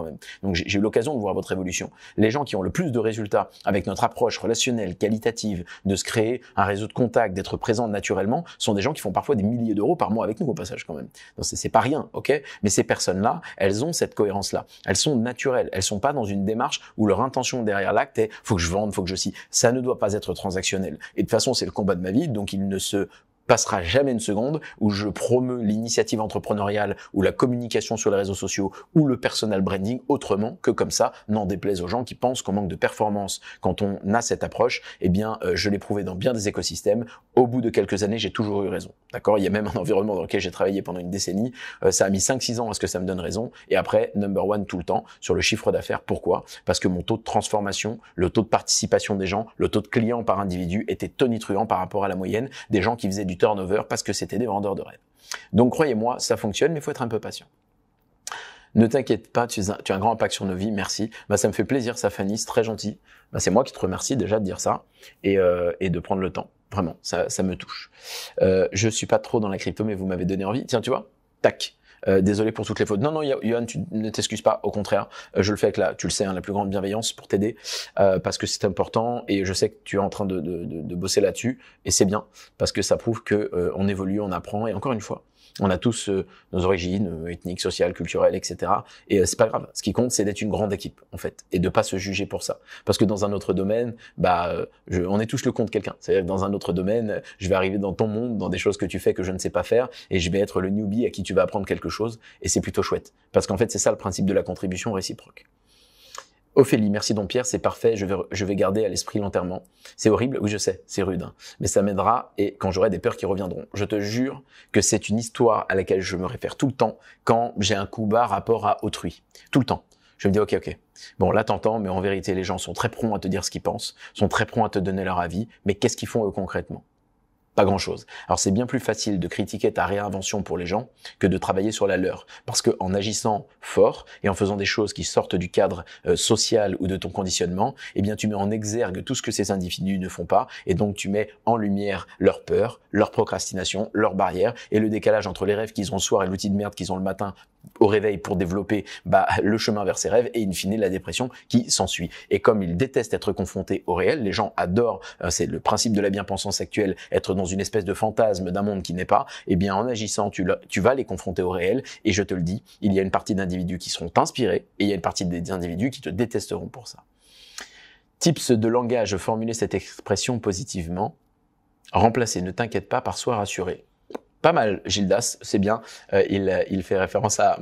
donc j'ai eu l'occasion de voir votre évolution. Les gens qui ont le plus de résultats avec notre approche relationnelle, qualitative, de se créer un réseau de contacts, d'être présent naturellement, sont des gens qui font parfois des milliers d'euros par mois avec nous au passage quand même. Donc c'est pas rien, ok Mais ces personnes-là, elles ont cette cohérence-là. Elles sont naturelles. Elles sont pas dans une démarche où leur intention derrière l'acte est faut que je vende, faut que je scie ». Ça ne doit pas être transactionnel. Et de façon, c'est le combat de ma vie, donc il ne se passera jamais une seconde où je promeux l'initiative entrepreneuriale ou la communication sur les réseaux sociaux ou le personal branding autrement que comme ça, n'en déplaise aux gens qui pensent qu'on manque de performance quand on a cette approche. Eh bien, euh, je l'ai prouvé dans bien des écosystèmes. Au bout de quelques années, j'ai toujours eu raison. D'accord Il y a même un environnement dans lequel j'ai travaillé pendant une décennie. Euh, ça a mis 5-6 ans à ce que ça me donne raison. Et après, number one tout le temps sur le chiffre d'affaires. Pourquoi Parce que mon taux de transformation, le taux de participation des gens, le taux de clients par individu était tonitruant par rapport à la moyenne des gens qui faisaient du turnover parce que c'était des vendeurs de rêve. Donc croyez-moi, ça fonctionne, mais il faut être un peu patient. Ne t'inquiète pas, tu as, un, grand impact sur nos vies, merci. Bah, ça me fait plaisir, ça Fanny, très gentil. Bah, c'est moi qui te remercie déjà de dire ça et, euh, de prendre le temps. Vraiment, ça, me touche. Je euh, je suis pas trop dans la crypto, mais vous m'avez donné envie. Tiens, tu vois, tac. Euh, désolé pour toutes les fautes. Non, non, Johan, tu ne t'excuses pas. Au contraire, euh, je le fais avec la, tu le sais, hein, la plus grande bienveillance pour t'aider euh, parce que c'est important et je sais que tu es en train de, de, de bosser là-dessus et c'est bien parce que ça prouve que on évolue, on apprend et encore une fois, on a tous euh, nos origines euh, ethniques, sociales, culturelles, etc. Et euh, c'est pas grave. Ce qui compte, c'est d'être une grande équipe, en fait, et de pas se juger pour ça. Parce que dans un autre domaine, bah, on est tous le compte de quelqu'un. C'est-à-dire dans un autre domaine, je vais arriver dans ton monde, dans des choses que tu fais que je ne sais pas faire, et je vais être le newbie à qui tu vas apprendre quelque chose. Et c'est plutôt chouette. Parce qu'en fait, c'est ça le principe de la contribution réciproque. Ophélie, merci Don Pierre, c'est parfait, je vais, je vais garder à l'esprit l'enterrement. C'est horrible, oui je sais, c'est rude, hein, mais ça m'aidera et quand j'aurai des peurs qui reviendront. Je te jure que c'est une histoire à laquelle je me réfère tout le temps quand j'ai un coup bas rapport à autrui. Tout le temps. Je me dis, ok, ok. Bon, là, t'entends, mais en vérité, les gens sont très prompts à te dire ce qu'ils pensent, sont très prompts à te donner leur avis, mais qu'est-ce qu'ils font eux concrètement pas grand-chose. Alors c'est bien plus facile de critiquer ta réinvention pour les gens que de travailler sur la leur, parce que en agissant fort et en faisant des choses qui sortent du cadre euh, social ou de ton conditionnement, eh bien tu mets en exergue tout ce que ces individus ne font pas, et donc tu mets en lumière leur peur, leur procrastination, leurs barrières et le décalage entre les rêves qu'ils ont le soir et l'outil de merde qu'ils ont le matin au réveil pour développer bah, le chemin vers ses rêves et in fine la dépression qui s'ensuit. Et comme ils détestent être confrontés au réel, les gens adorent, euh, c'est le principe de la bien-pensance actuelle, être dans une espèce de fantasme d'un monde qui n'est pas, eh bien en agissant, tu, vas les confronter au réel et je te le dis, il y a une partie d'individus qui seront inspirés et il y a une partie des individus qui te détesteront pour ça. Tips de langage, formuler cette expression positivement. Remplacer ne t'inquiète pas par soi rassuré pas mal Gildas, c'est bien. Euh, il, il, fait référence à,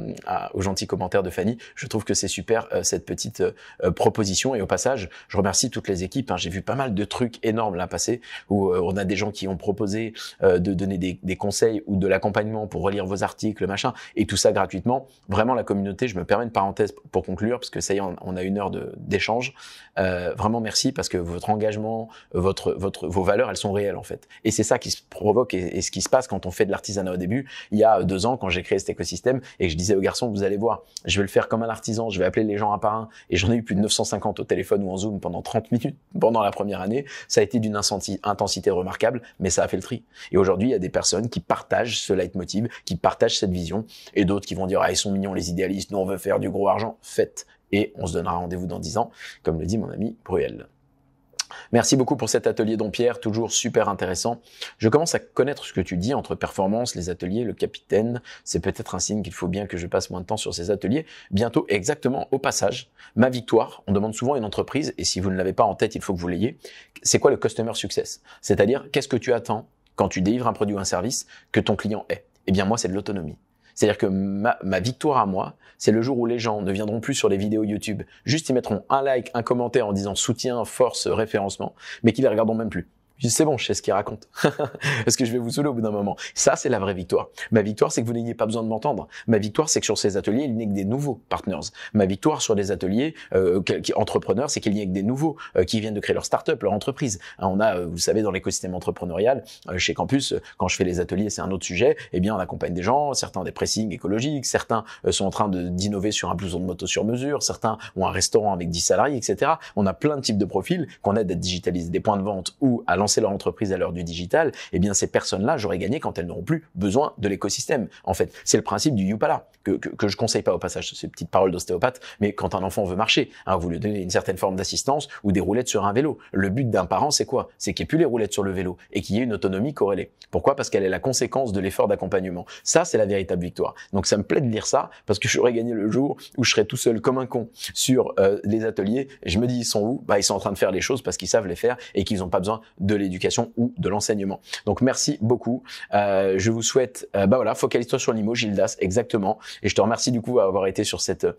aux gentils commentaires de Fanny. Je trouve que c'est super euh, cette petite euh, proposition. Et au passage, je remercie toutes les équipes. Hein. J'ai vu pas mal de trucs énormes là passer où on a des gens qui ont proposé de donner des, des, conseils ou de l'accompagnement pour relire vos articles, machin, et tout ça gratuitement. Vraiment, la communauté, je me permets une parenthèse pour conclure parce que ça y est, on, a une heure d'échange. vraiment merci parce que votre engagement, votre, votre, vos valeurs, elles sont réelles en fait. Et c'est ça qui se provoque et, ce qui se passe quand on fait de l'artisanat au début, il y a euh, deux ans, quand j'ai créé cet écosystème et je disais aux garçons, vous allez voir, je vais le faire comme un artisan, je vais appeler les gens un par un. Et j'en ai eu plus de 950 au téléphone ou en Zoom pendant 30 minutes [laughs] pendant la première année. Ça a été d'une intensité remarquable, mais ça a fait le tri. Et aujourd'hui, il y a des personnes qui partagent ce leitmotiv, qui partagent cette vision et d'autres qui vont dire, ah, ils sont mignons, les idéalistes, nous on veut faire du gros argent. Faites. Et on se donnera rendez-vous dans 10 ans, comme le dit mon ami Bruel. Merci beaucoup pour cet atelier, Don Pierre, toujours super intéressant. Je commence à connaître ce que tu dis entre performance, les ateliers, le capitaine. C'est peut-être un signe qu'il faut bien que je passe moins de temps sur ces ateliers. Bientôt, exactement, au passage, ma victoire, on demande souvent à une entreprise, et si vous ne l'avez pas en tête, il faut que vous l'ayez, c'est quoi le customer success C'est-à-dire, qu'est-ce que tu attends quand tu délivres un produit ou un service que ton client ait Eh bien, moi, c'est de l'autonomie. C'est-à-dire que ma, victoire à moi, c'est le jour où les gens ne viendront plus sur les vidéos YouTube. Juste, ils mettront un like, un commentaire en disant soutien, force, référencement, mais qu'ils les regarderont même plus c'est bon, je sais ce qu'il raconte. [laughs] Parce que je vais vous saouler au bout d'un moment. Ça, c'est la vraie victoire. Ma victoire, c'est que vous n'ayez pas besoin de m'entendre. Ma victoire, c'est que sur ces ateliers, il n'y a que des nouveaux partners. Ma victoire sur les ateliers euh, entrepreneurs, c'est qu'il n'y a que des nouveaux euh, qui viennent de créer leur start-up, leur entreprise. Hein, on a, euh, vous savez, dans l'écosystème entrepreneurial, euh, chez Campus, quand je fais les ateliers, c'est un autre sujet. Eh bien, on accompagne des gens. Certains ont des pressings écologiques. Certains sont en train d'innover sur un blouson de moto sur mesure. Certains ont un restaurant avec 10 salariés, etc. On a plein de types de profils qu'on aide à digitaliser des points de vente ou à lancer leur entreprise à l'heure du digital, eh bien ces personnes-là, j'aurais gagné quand elles n'auront plus besoin de l'écosystème. En fait, c'est le principe du youpala, que, que, que je conseille pas au passage, ces petites paroles d'ostéopathe, mais quand un enfant veut marcher, hein, vous lui donnez une certaine forme d'assistance ou des roulettes sur un vélo. Le but d'un parent, c'est quoi C'est qu'il n'y ait plus les roulettes sur le vélo et qu'il y ait une autonomie corrélée. Pourquoi Parce qu'elle est la conséquence de l'effort d'accompagnement. Ça, c'est la véritable victoire. Donc ça me plaît de lire ça, parce que j'aurais gagné le jour où je serais tout seul comme un con sur euh, les ateliers, je me dis, ils sont où bah, Ils sont en train de faire les choses parce qu'ils savent les faire et qu'ils n'ont pas besoin de de l'éducation ou de l'enseignement. Donc merci beaucoup. Euh, je vous souhaite, euh, bah voilà, focalise-toi sur l'IMO, Gildas, exactement. Et je te remercie du coup d'avoir été sur cet euh,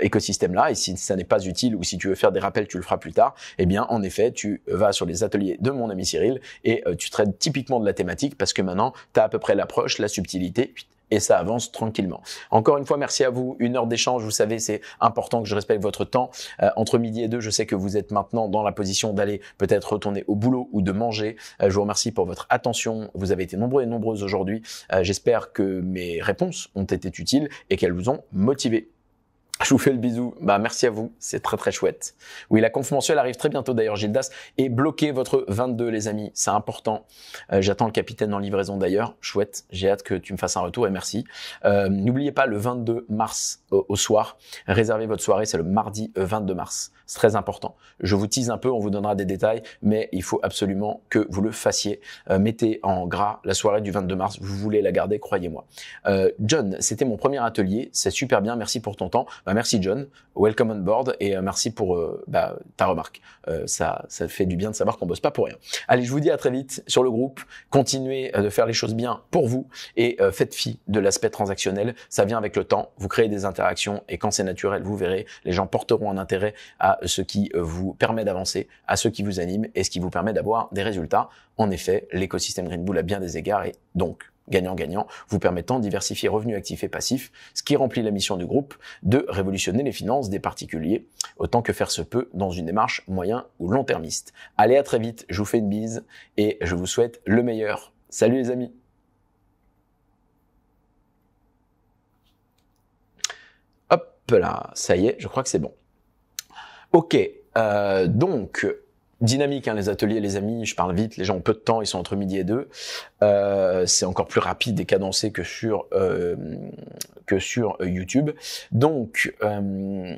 écosystème-là. Et si ça n'est pas utile ou si tu veux faire des rappels, tu le feras plus tard. Eh bien, en effet, tu vas sur les ateliers de mon ami Cyril et tu traites typiquement de la thématique parce que maintenant, tu as à peu près l'approche, la subtilité et ça avance tranquillement. Encore une fois, merci à vous. Une heure d'échange, vous savez, c'est important que je respecte votre temps. Euh, entre midi et deux, je sais que vous êtes maintenant dans la position d'aller peut-être retourner au boulot ou de manger. Euh, je vous remercie pour votre attention. Vous avez été nombreux et nombreuses aujourd'hui. Euh, j'espère que mes réponses ont été utiles et qu'elles vous ont motivé. Je vous fais le bisou. Bah, merci à vous. C'est très, très chouette. Oui, la conf arrive très bientôt d'ailleurs, Gildas. Et bloquez votre 22, les amis. C'est important. Euh, j'attends le capitaine en livraison d'ailleurs. Chouette. J'ai hâte que tu me fasses un retour et merci. Euh, n'oubliez pas le 22 mars, au, soir. Réservez votre soirée, c'est le mardi 22 euh, mars. C'est très important. Je vous tease un peu, on vous donnera des détails, mais il faut absolument que vous le fassiez. Euh, mettez en gras la soirée du 22 mars. Vous voulez la garder, croyez-moi. Euh, John, c'était mon premier atelier. C'est super bien. Merci pour ton temps. Bah, merci John. Welcome on board et merci pour bah, ta remarque. ça, ça fait du bien de savoir qu'on bosse pas pour rien. Allez, je vous dis à très vite sur le groupe. Continuez de faire les choses bien pour vous et faites fi de l'aspect transactionnel. Ça vient avec le temps. Vous créez des intérêts action Et quand c'est naturel, vous verrez, les gens porteront un intérêt à ce qui euh, vous permet d'avancer, à ce qui vous anime et ce qui vous permet d'avoir des résultats. En effet, l'écosystème Green Bull a bien des égards et donc gagnant-gagnant, vous permettant de diversifier revenus actifs et passifs, ce qui remplit la mission du groupe de révolutionner les finances des particuliers, autant que faire se peut dans une démarche moyen ou long-termiste. Allez à très vite, je vous fais une bise et je vous souhaite le meilleur. Salut les amis là, ça y est, je crois que c'est bon. Ok, euh, donc dynamique hein, les ateliers, les amis. Je parle vite, les gens ont peu de temps, ils sont entre midi et deux. Euh, c'est encore plus rapide et cadencé que sur euh, que sur YouTube. Donc,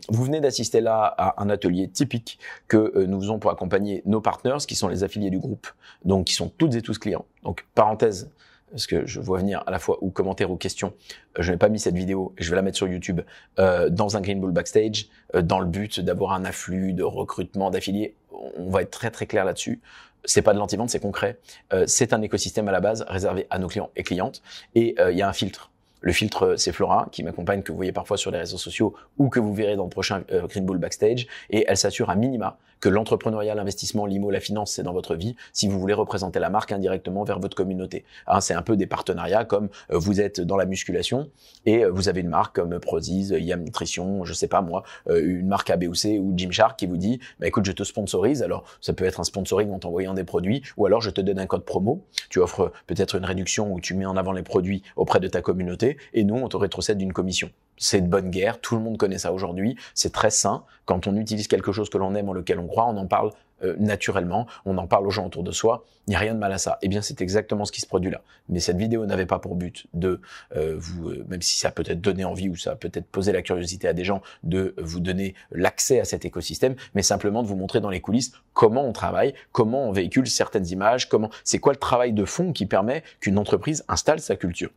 vous venez d'assister là à un atelier typique que nous faisons pour accompagner nos partners, qui sont les affiliés du groupe, donc qui sont toutes et tous clients. Donc, parenthèse parce que je vois venir à la fois ou commentaires ou questions. Euh, je n'ai pas mis cette vidéo, je vais la mettre sur YouTube euh, dans un Green Bull backstage, euh, dans le but d'avoir un afflux de recrutement d'affiliés. On va être très très clair là-dessus. C'est pas de l'anti-vente, c'est concret. c'est un écosystème à la base réservé à nos clients et clientes, et il y a un filtre. Le filtre, c'est Flora qui m'accompagne, que vous voyez parfois sur les réseaux sociaux ou que vous verrez dans le prochain Green Bull backstage, et elle s'assure à minima que l'entrepreneuriat, l'investissement, l'IMO, la finance, c'est dans votre vie, si vous voulez représenter la marque indirectement vers votre communauté. Hein, c'est un peu des partenariats comme euh, vous êtes dans la musculation et euh, vous avez une marque comme Prozis, IAM Nutrition, je sais pas moi, euh, une marque AB ou C ou Gymshark qui vous dit, bah, écoute, je te sponsorise. Alors, ça peut être un sponsoring en t'envoyant des produits ou alors je te donne un code promo. Tu offres peut-être une réduction ou tu mets en avant les produits auprès de ta communauté et nous, on te rétrocède d'une commission. C'est de bonne guerre. Tout le monde connaît ça aujourd'hui. C'est très sain. Quand on utilise quelque chose que l'on aime en lequel on on en parle euh, naturellement, on en parle aux gens autour de soi, il n'y a rien de mal à ça. Eh bien, c'est exactement ce qui se produit là. Mais cette vidéo n'avait pas pour but de euh, vous, euh, même si ça peut-être donné envie ou ça peut-être poser la curiosité à des gens, de vous donner l'accès à cet écosystème, mais simplement de vous montrer dans les coulisses comment on travaille, comment on véhicule certaines images, comment, c'est quoi le travail de fond qui permet qu'une entreprise installe sa culture.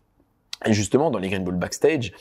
Et justement, dans les Green Bull Backstage,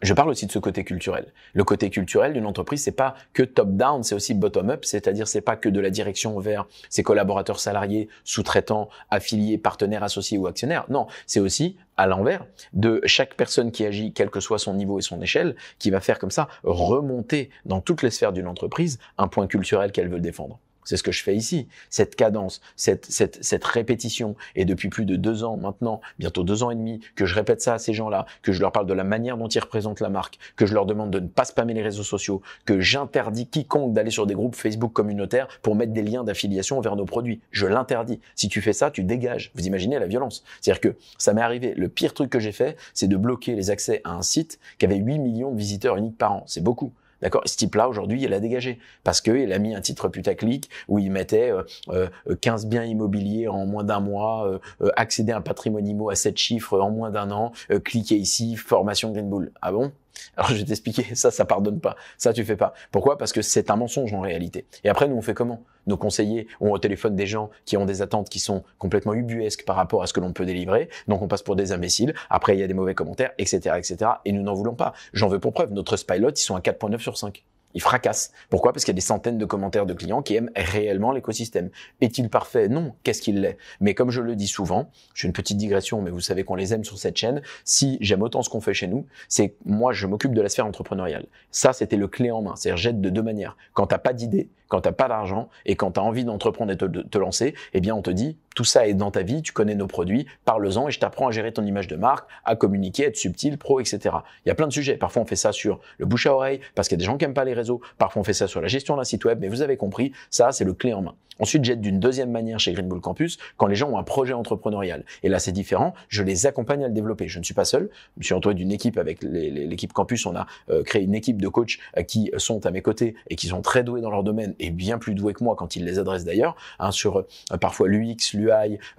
je parle aussi de ce côté culturel. Le côté culturel d'une entreprise, c'est pas que top-down, c'est aussi bottom-up, c'est-à-dire c'est pas que de la direction vers ses collaborateurs salariés, sous-traitants, affiliés, partenaires, associés ou actionnaires. Non, c'est aussi à l'envers de chaque personne qui agit, quel que soit son niveau et son échelle, qui va faire comme ça remonter dans toutes les sphères d'une entreprise un point culturel qu'elle veut défendre. C'est ce que je fais ici. Cette cadence, cette, cette, cette répétition. Et depuis plus de deux ans maintenant, bientôt deux ans et demi, que je répète ça à ces gens-là, que je leur parle de la manière dont ils représentent la marque, que je leur demande de ne pas spammer les réseaux sociaux, que j'interdis quiconque d'aller sur des groupes Facebook communautaires pour mettre des liens d'affiliation vers nos produits. Je l'interdis. Si tu fais ça, tu dégages. Vous imaginez la violence. C'est-à-dire que ça m'est arrivé. Le pire truc que j'ai fait, c'est de bloquer les accès à un site qui avait 8 millions de visiteurs uniques par an. C'est beaucoup. D'accord Ce type-là, aujourd'hui, il a dégagé parce qu'il a mis un titre putaclic où il mettait 15 euh, euh, biens immobiliers en moins d'un mois, euh, accéder à un patrimoine à 7 chiffres en moins d'un an, cliquer cliquez ici, formation Green Bull. Ah bon alors [laughs] je vais t'expliquer, ça, ça pardonne pas. Ça, tu fais pas. Pourquoi Parce que c'est un mensonge en réalité. Et après, nous, on fait comment Nos conseillers ont au téléphone des gens qui ont des attentes qui sont complètement ubuesques par rapport à ce que l'on peut délivrer. Donc, on passe pour des imbéciles. Après, il y a des mauvais commentaires, etc., etc. Et nous n'en voulons pas. J'en veux pour preuve. Notre lot ils sont à 4.9 sur 5. Il fracasse. Pourquoi Parce qu'il y a des centaines de commentaires de clients qui aiment réellement l'écosystème. Est-il parfait Non. Qu'est-ce qu'il l'est Mais comme je le dis souvent, je une petite digression, mais vous savez qu'on les aime sur cette chaîne. Si j'aime autant ce qu'on fait chez nous, c'est moi, je m'occupe de la sphère entrepreneuriale. Ça, c'était le clé en main. C'est-à-dire, de deux manières. Quand t'as pas d'idée, quand t'as pas d'argent et quand t'as envie d'entreprendre et de te lancer, eh bien, on te dit, tout ça est dans ta vie, tu connais nos produits, parle-en et je t'apprends à gérer ton image de marque, à communiquer, à être subtil, pro, etc. Il y a plein de sujets. Parfois, on fait ça sur le bouche à oreille parce qu'il y a des gens qui n'aiment pas les réseaux. Parfois, on fait ça sur la gestion d'un site web. Mais vous avez compris, ça, c'est le clé en main. Ensuite, j'aide d'une deuxième manière chez Green Bull Campus quand les gens ont un projet entrepreneurial. Et là, c'est différent. Je les accompagne à le développer. Je ne suis pas seul. Je suis entouré d'une équipe avec l'équipe campus. On a euh, créé une équipe de coachs euh, qui sont à mes côtés et qui sont très doués dans leur domaine et bien plus doués que moi quand ils les adressent d'ailleurs hein, sur euh, parfois l'UX, l'UX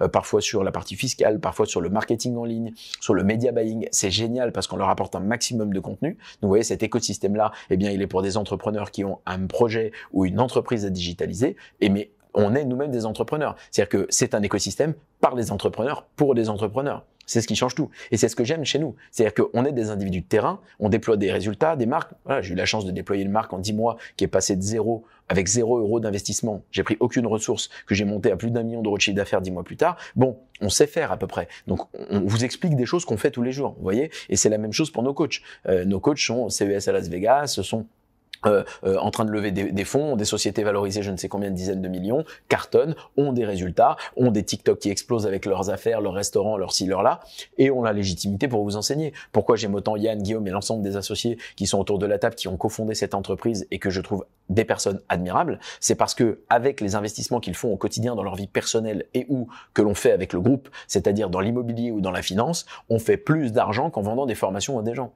euh, parfois sur la partie fiscale, parfois sur le marketing en ligne, sur le media buying. C'est génial parce qu'on leur apporte un maximum de contenu. vous voyez, cet écosystème-là, eh bien, il est pour des entrepreneurs qui ont un projet ou une entreprise à digitaliser. Et mais on est nous-mêmes des entrepreneurs. C'est-à-dire que c'est un écosystème par les entrepreneurs pour les entrepreneurs. C'est ce qui change tout. Et c'est ce que j'aime chez nous. C'est-à-dire qu'on est des individus de terrain, on déploie des résultats, des marques. j'ai eu la chance de déployer une marque en 10 mois qui est passée de zéro avec zéro euro d'investissement, j'ai pris aucune ressource, que j'ai monté à plus d'un million d'euros de chiffre d'affaires dix mois plus tard, bon, on sait faire à peu près. Donc, on vous explique des choses qu'on fait tous les jours, vous voyez Et c'est la même chose pour nos coachs. Euh, nos coachs sont CES à Las Vegas, ce sont euh, euh, en train de lever des, des, fonds, des sociétés valorisées je ne sais combien de dizaines de millions, cartonnent, ont des résultats, ont des TikTok qui explosent avec leurs affaires, leurs restaurants, leurs ci, leurs là, et ont la légitimité pour vous enseigner. Pourquoi j'aime autant Yann, Guillaume et l'ensemble des associés qui sont autour de la table, qui ont cofondé cette entreprise et que je trouve des personnes admirables, c'est parce que avec les investissements qu'ils font au quotidien dans leur vie personnelle et ou que l'on fait avec le groupe, c'est-à-dire dans l'immobilier ou dans la finance, on fait plus d'argent qu'en vendant des formations à des gens.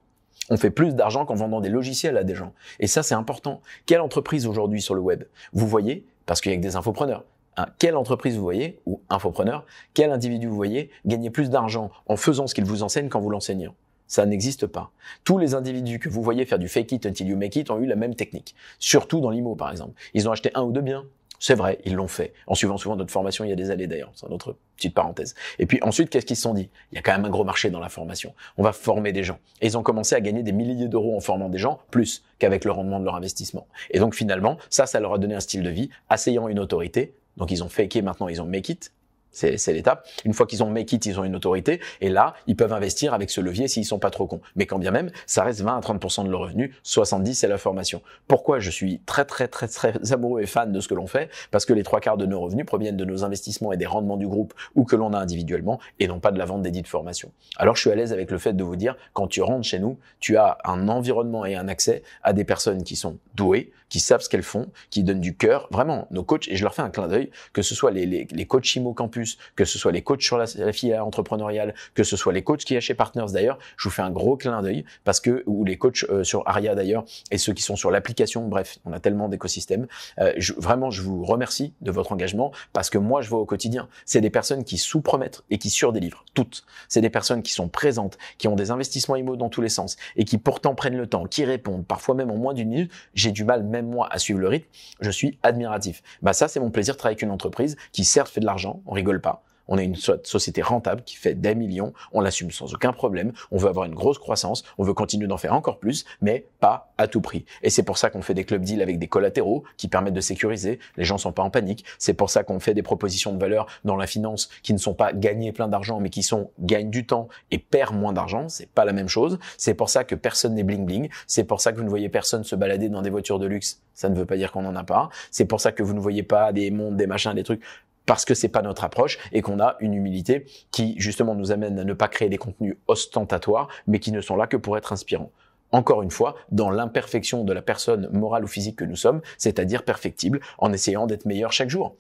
On fait plus d'argent qu'en vendant des logiciels à des gens. Et ça, c'est important. Quelle entreprise aujourd'hui sur le web Vous voyez, parce qu'il y a que des infopreneurs. Hein, quelle entreprise vous voyez, ou infopreneur, quel individu vous voyez gagner plus d'argent en faisant ce qu'il vous enseigne qu'en vous l'enseignant ça n'existe pas. Tous les individus que vous voyez faire du fake it until you make it ont eu la même technique. Surtout dans l'IMO, par exemple. Ils ont acheté un ou deux biens, c'est vrai, ils l'ont fait. En suivant souvent notre formation, il y a des allées d'ailleurs. C'est notre petite parenthèse. Et puis ensuite, qu'est-ce qu'ils se sont dit Il y a quand même un gros marché dans la formation. On va former des gens. Et ils ont commencé à gagner des milliers d'euros en formant des gens, plus qu'avec le rendement de leur investissement. Et donc finalement, ça, ça leur a donné un style de vie, asseyant une autorité. Donc ils ont et maintenant ils ont make it, c'est l'étape. Une fois qu'ils ont make it, ils ont une autorité. Et là, ils peuvent investir avec ce levier s'ils sont pas trop cons. Mais quand bien même, ça reste 20 à 30% de leurs revenus. 70, c'est la formation. Pourquoi je suis très, très, très, très [laughs] amoureux et fan de ce que l'on fait? Parce que les trois quarts de nos revenus proviennent de nos investissements et des rendements du groupe ou que l'on a individuellement et non pas de la vente des de formation. Alors, je suis à l'aise avec le fait de vous dire, quand tu rentres chez nous, tu as un environnement et un accès à des personnes qui sont douées, qui savent ce qu'elles font, qui donnent du cœur. Vraiment, nos coachs, et je leur fais un clin d'œil, que ce soit les, les, coachs IMO Campus, que ce soit les coachs sur la, filière entrepreneuriale, que ce soit les coachs qui y a chez Partners d'ailleurs, je vous fais un gros clin d'œil, parce que, ou les coachs euh, sur Aria d'ailleurs, et ceux qui sont sur l'application, bref, on a tellement d'écosystèmes. Euh, vraiment, je vous remercie de votre engagement, parce que moi, je vois au quotidien, c'est des personnes qui sous-promettent et qui sur surdélivrent, toutes. C'est des personnes qui sont présentes, qui ont des investissements IMO dans tous les sens, et qui pourtant prennent le temps, qui répondent, parfois même en moins d'une minute, j'ai du mal même moi à suivre le rythme, je suis admiratif. Bah ça, c'est mon plaisir de travailler avec une entreprise qui certes fait de l'argent, on rigole pas, on a une société rentable qui fait des millions, on l'assume sans aucun problème, on veut avoir une grosse croissance, on veut continuer d'en faire encore plus, mais pas à tout prix. Et c'est pour ça qu'on fait des club deals avec des collatéraux qui permettent de sécuriser, les gens sont pas en panique, c'est pour ça qu'on fait des propositions de valeur dans la finance qui ne sont pas gagner plein d'argent, mais qui sont gagnent du temps et perdent moins d'argent, c'est pas la même chose, c'est pour ça que personne n'est bling bling, c'est pour ça que vous ne voyez personne se balader dans des voitures de luxe, ça ne veut pas dire qu'on n'en a pas, c'est pour ça que vous ne voyez pas des mondes, des machins, des trucs, parce que c'est pas notre approche et qu'on a une humilité qui justement nous amène à ne pas créer des contenus ostentatoires mais qui ne sont là que pour être inspirants. Encore une fois, dans l'imperfection de la personne morale ou physique que nous sommes, c'est-à-dire perfectible, en essayant d'être meilleur chaque jour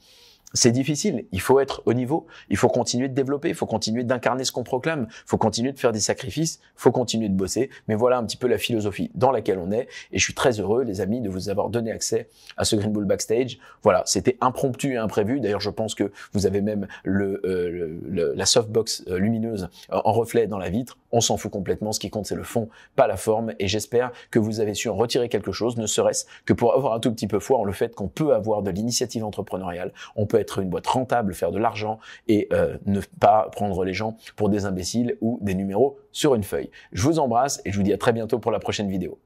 c'est difficile. Il faut être au niveau. Il faut continuer de développer. Il faut continuer d'incarner ce qu'on proclame. Il faut continuer de faire des sacrifices. Il faut continuer de bosser. Mais voilà un petit peu la philosophie dans laquelle on est. Et je suis très heureux, les amis, de vous avoir donné accès à ce Green Bull Backstage. Voilà, c'était impromptu et imprévu. D'ailleurs, je pense que vous avez même le, euh, le la softbox euh, lumineuse euh, en reflet dans la vitre. On s'en fout complètement. Ce qui compte, c'est le fond, pas la forme. Et j'espère que vous avez su en retirer quelque chose, ne serait-ce que pour avoir un tout petit peu foi en le fait qu'on peut avoir de l'initiative entrepreneuriale. On peut être une boîte rentable, faire de l'argent et euh, ne pas prendre les gens pour des imbéciles ou des numéros sur une feuille. Je vous embrasse et je vous dis à très bientôt pour la prochaine vidéo.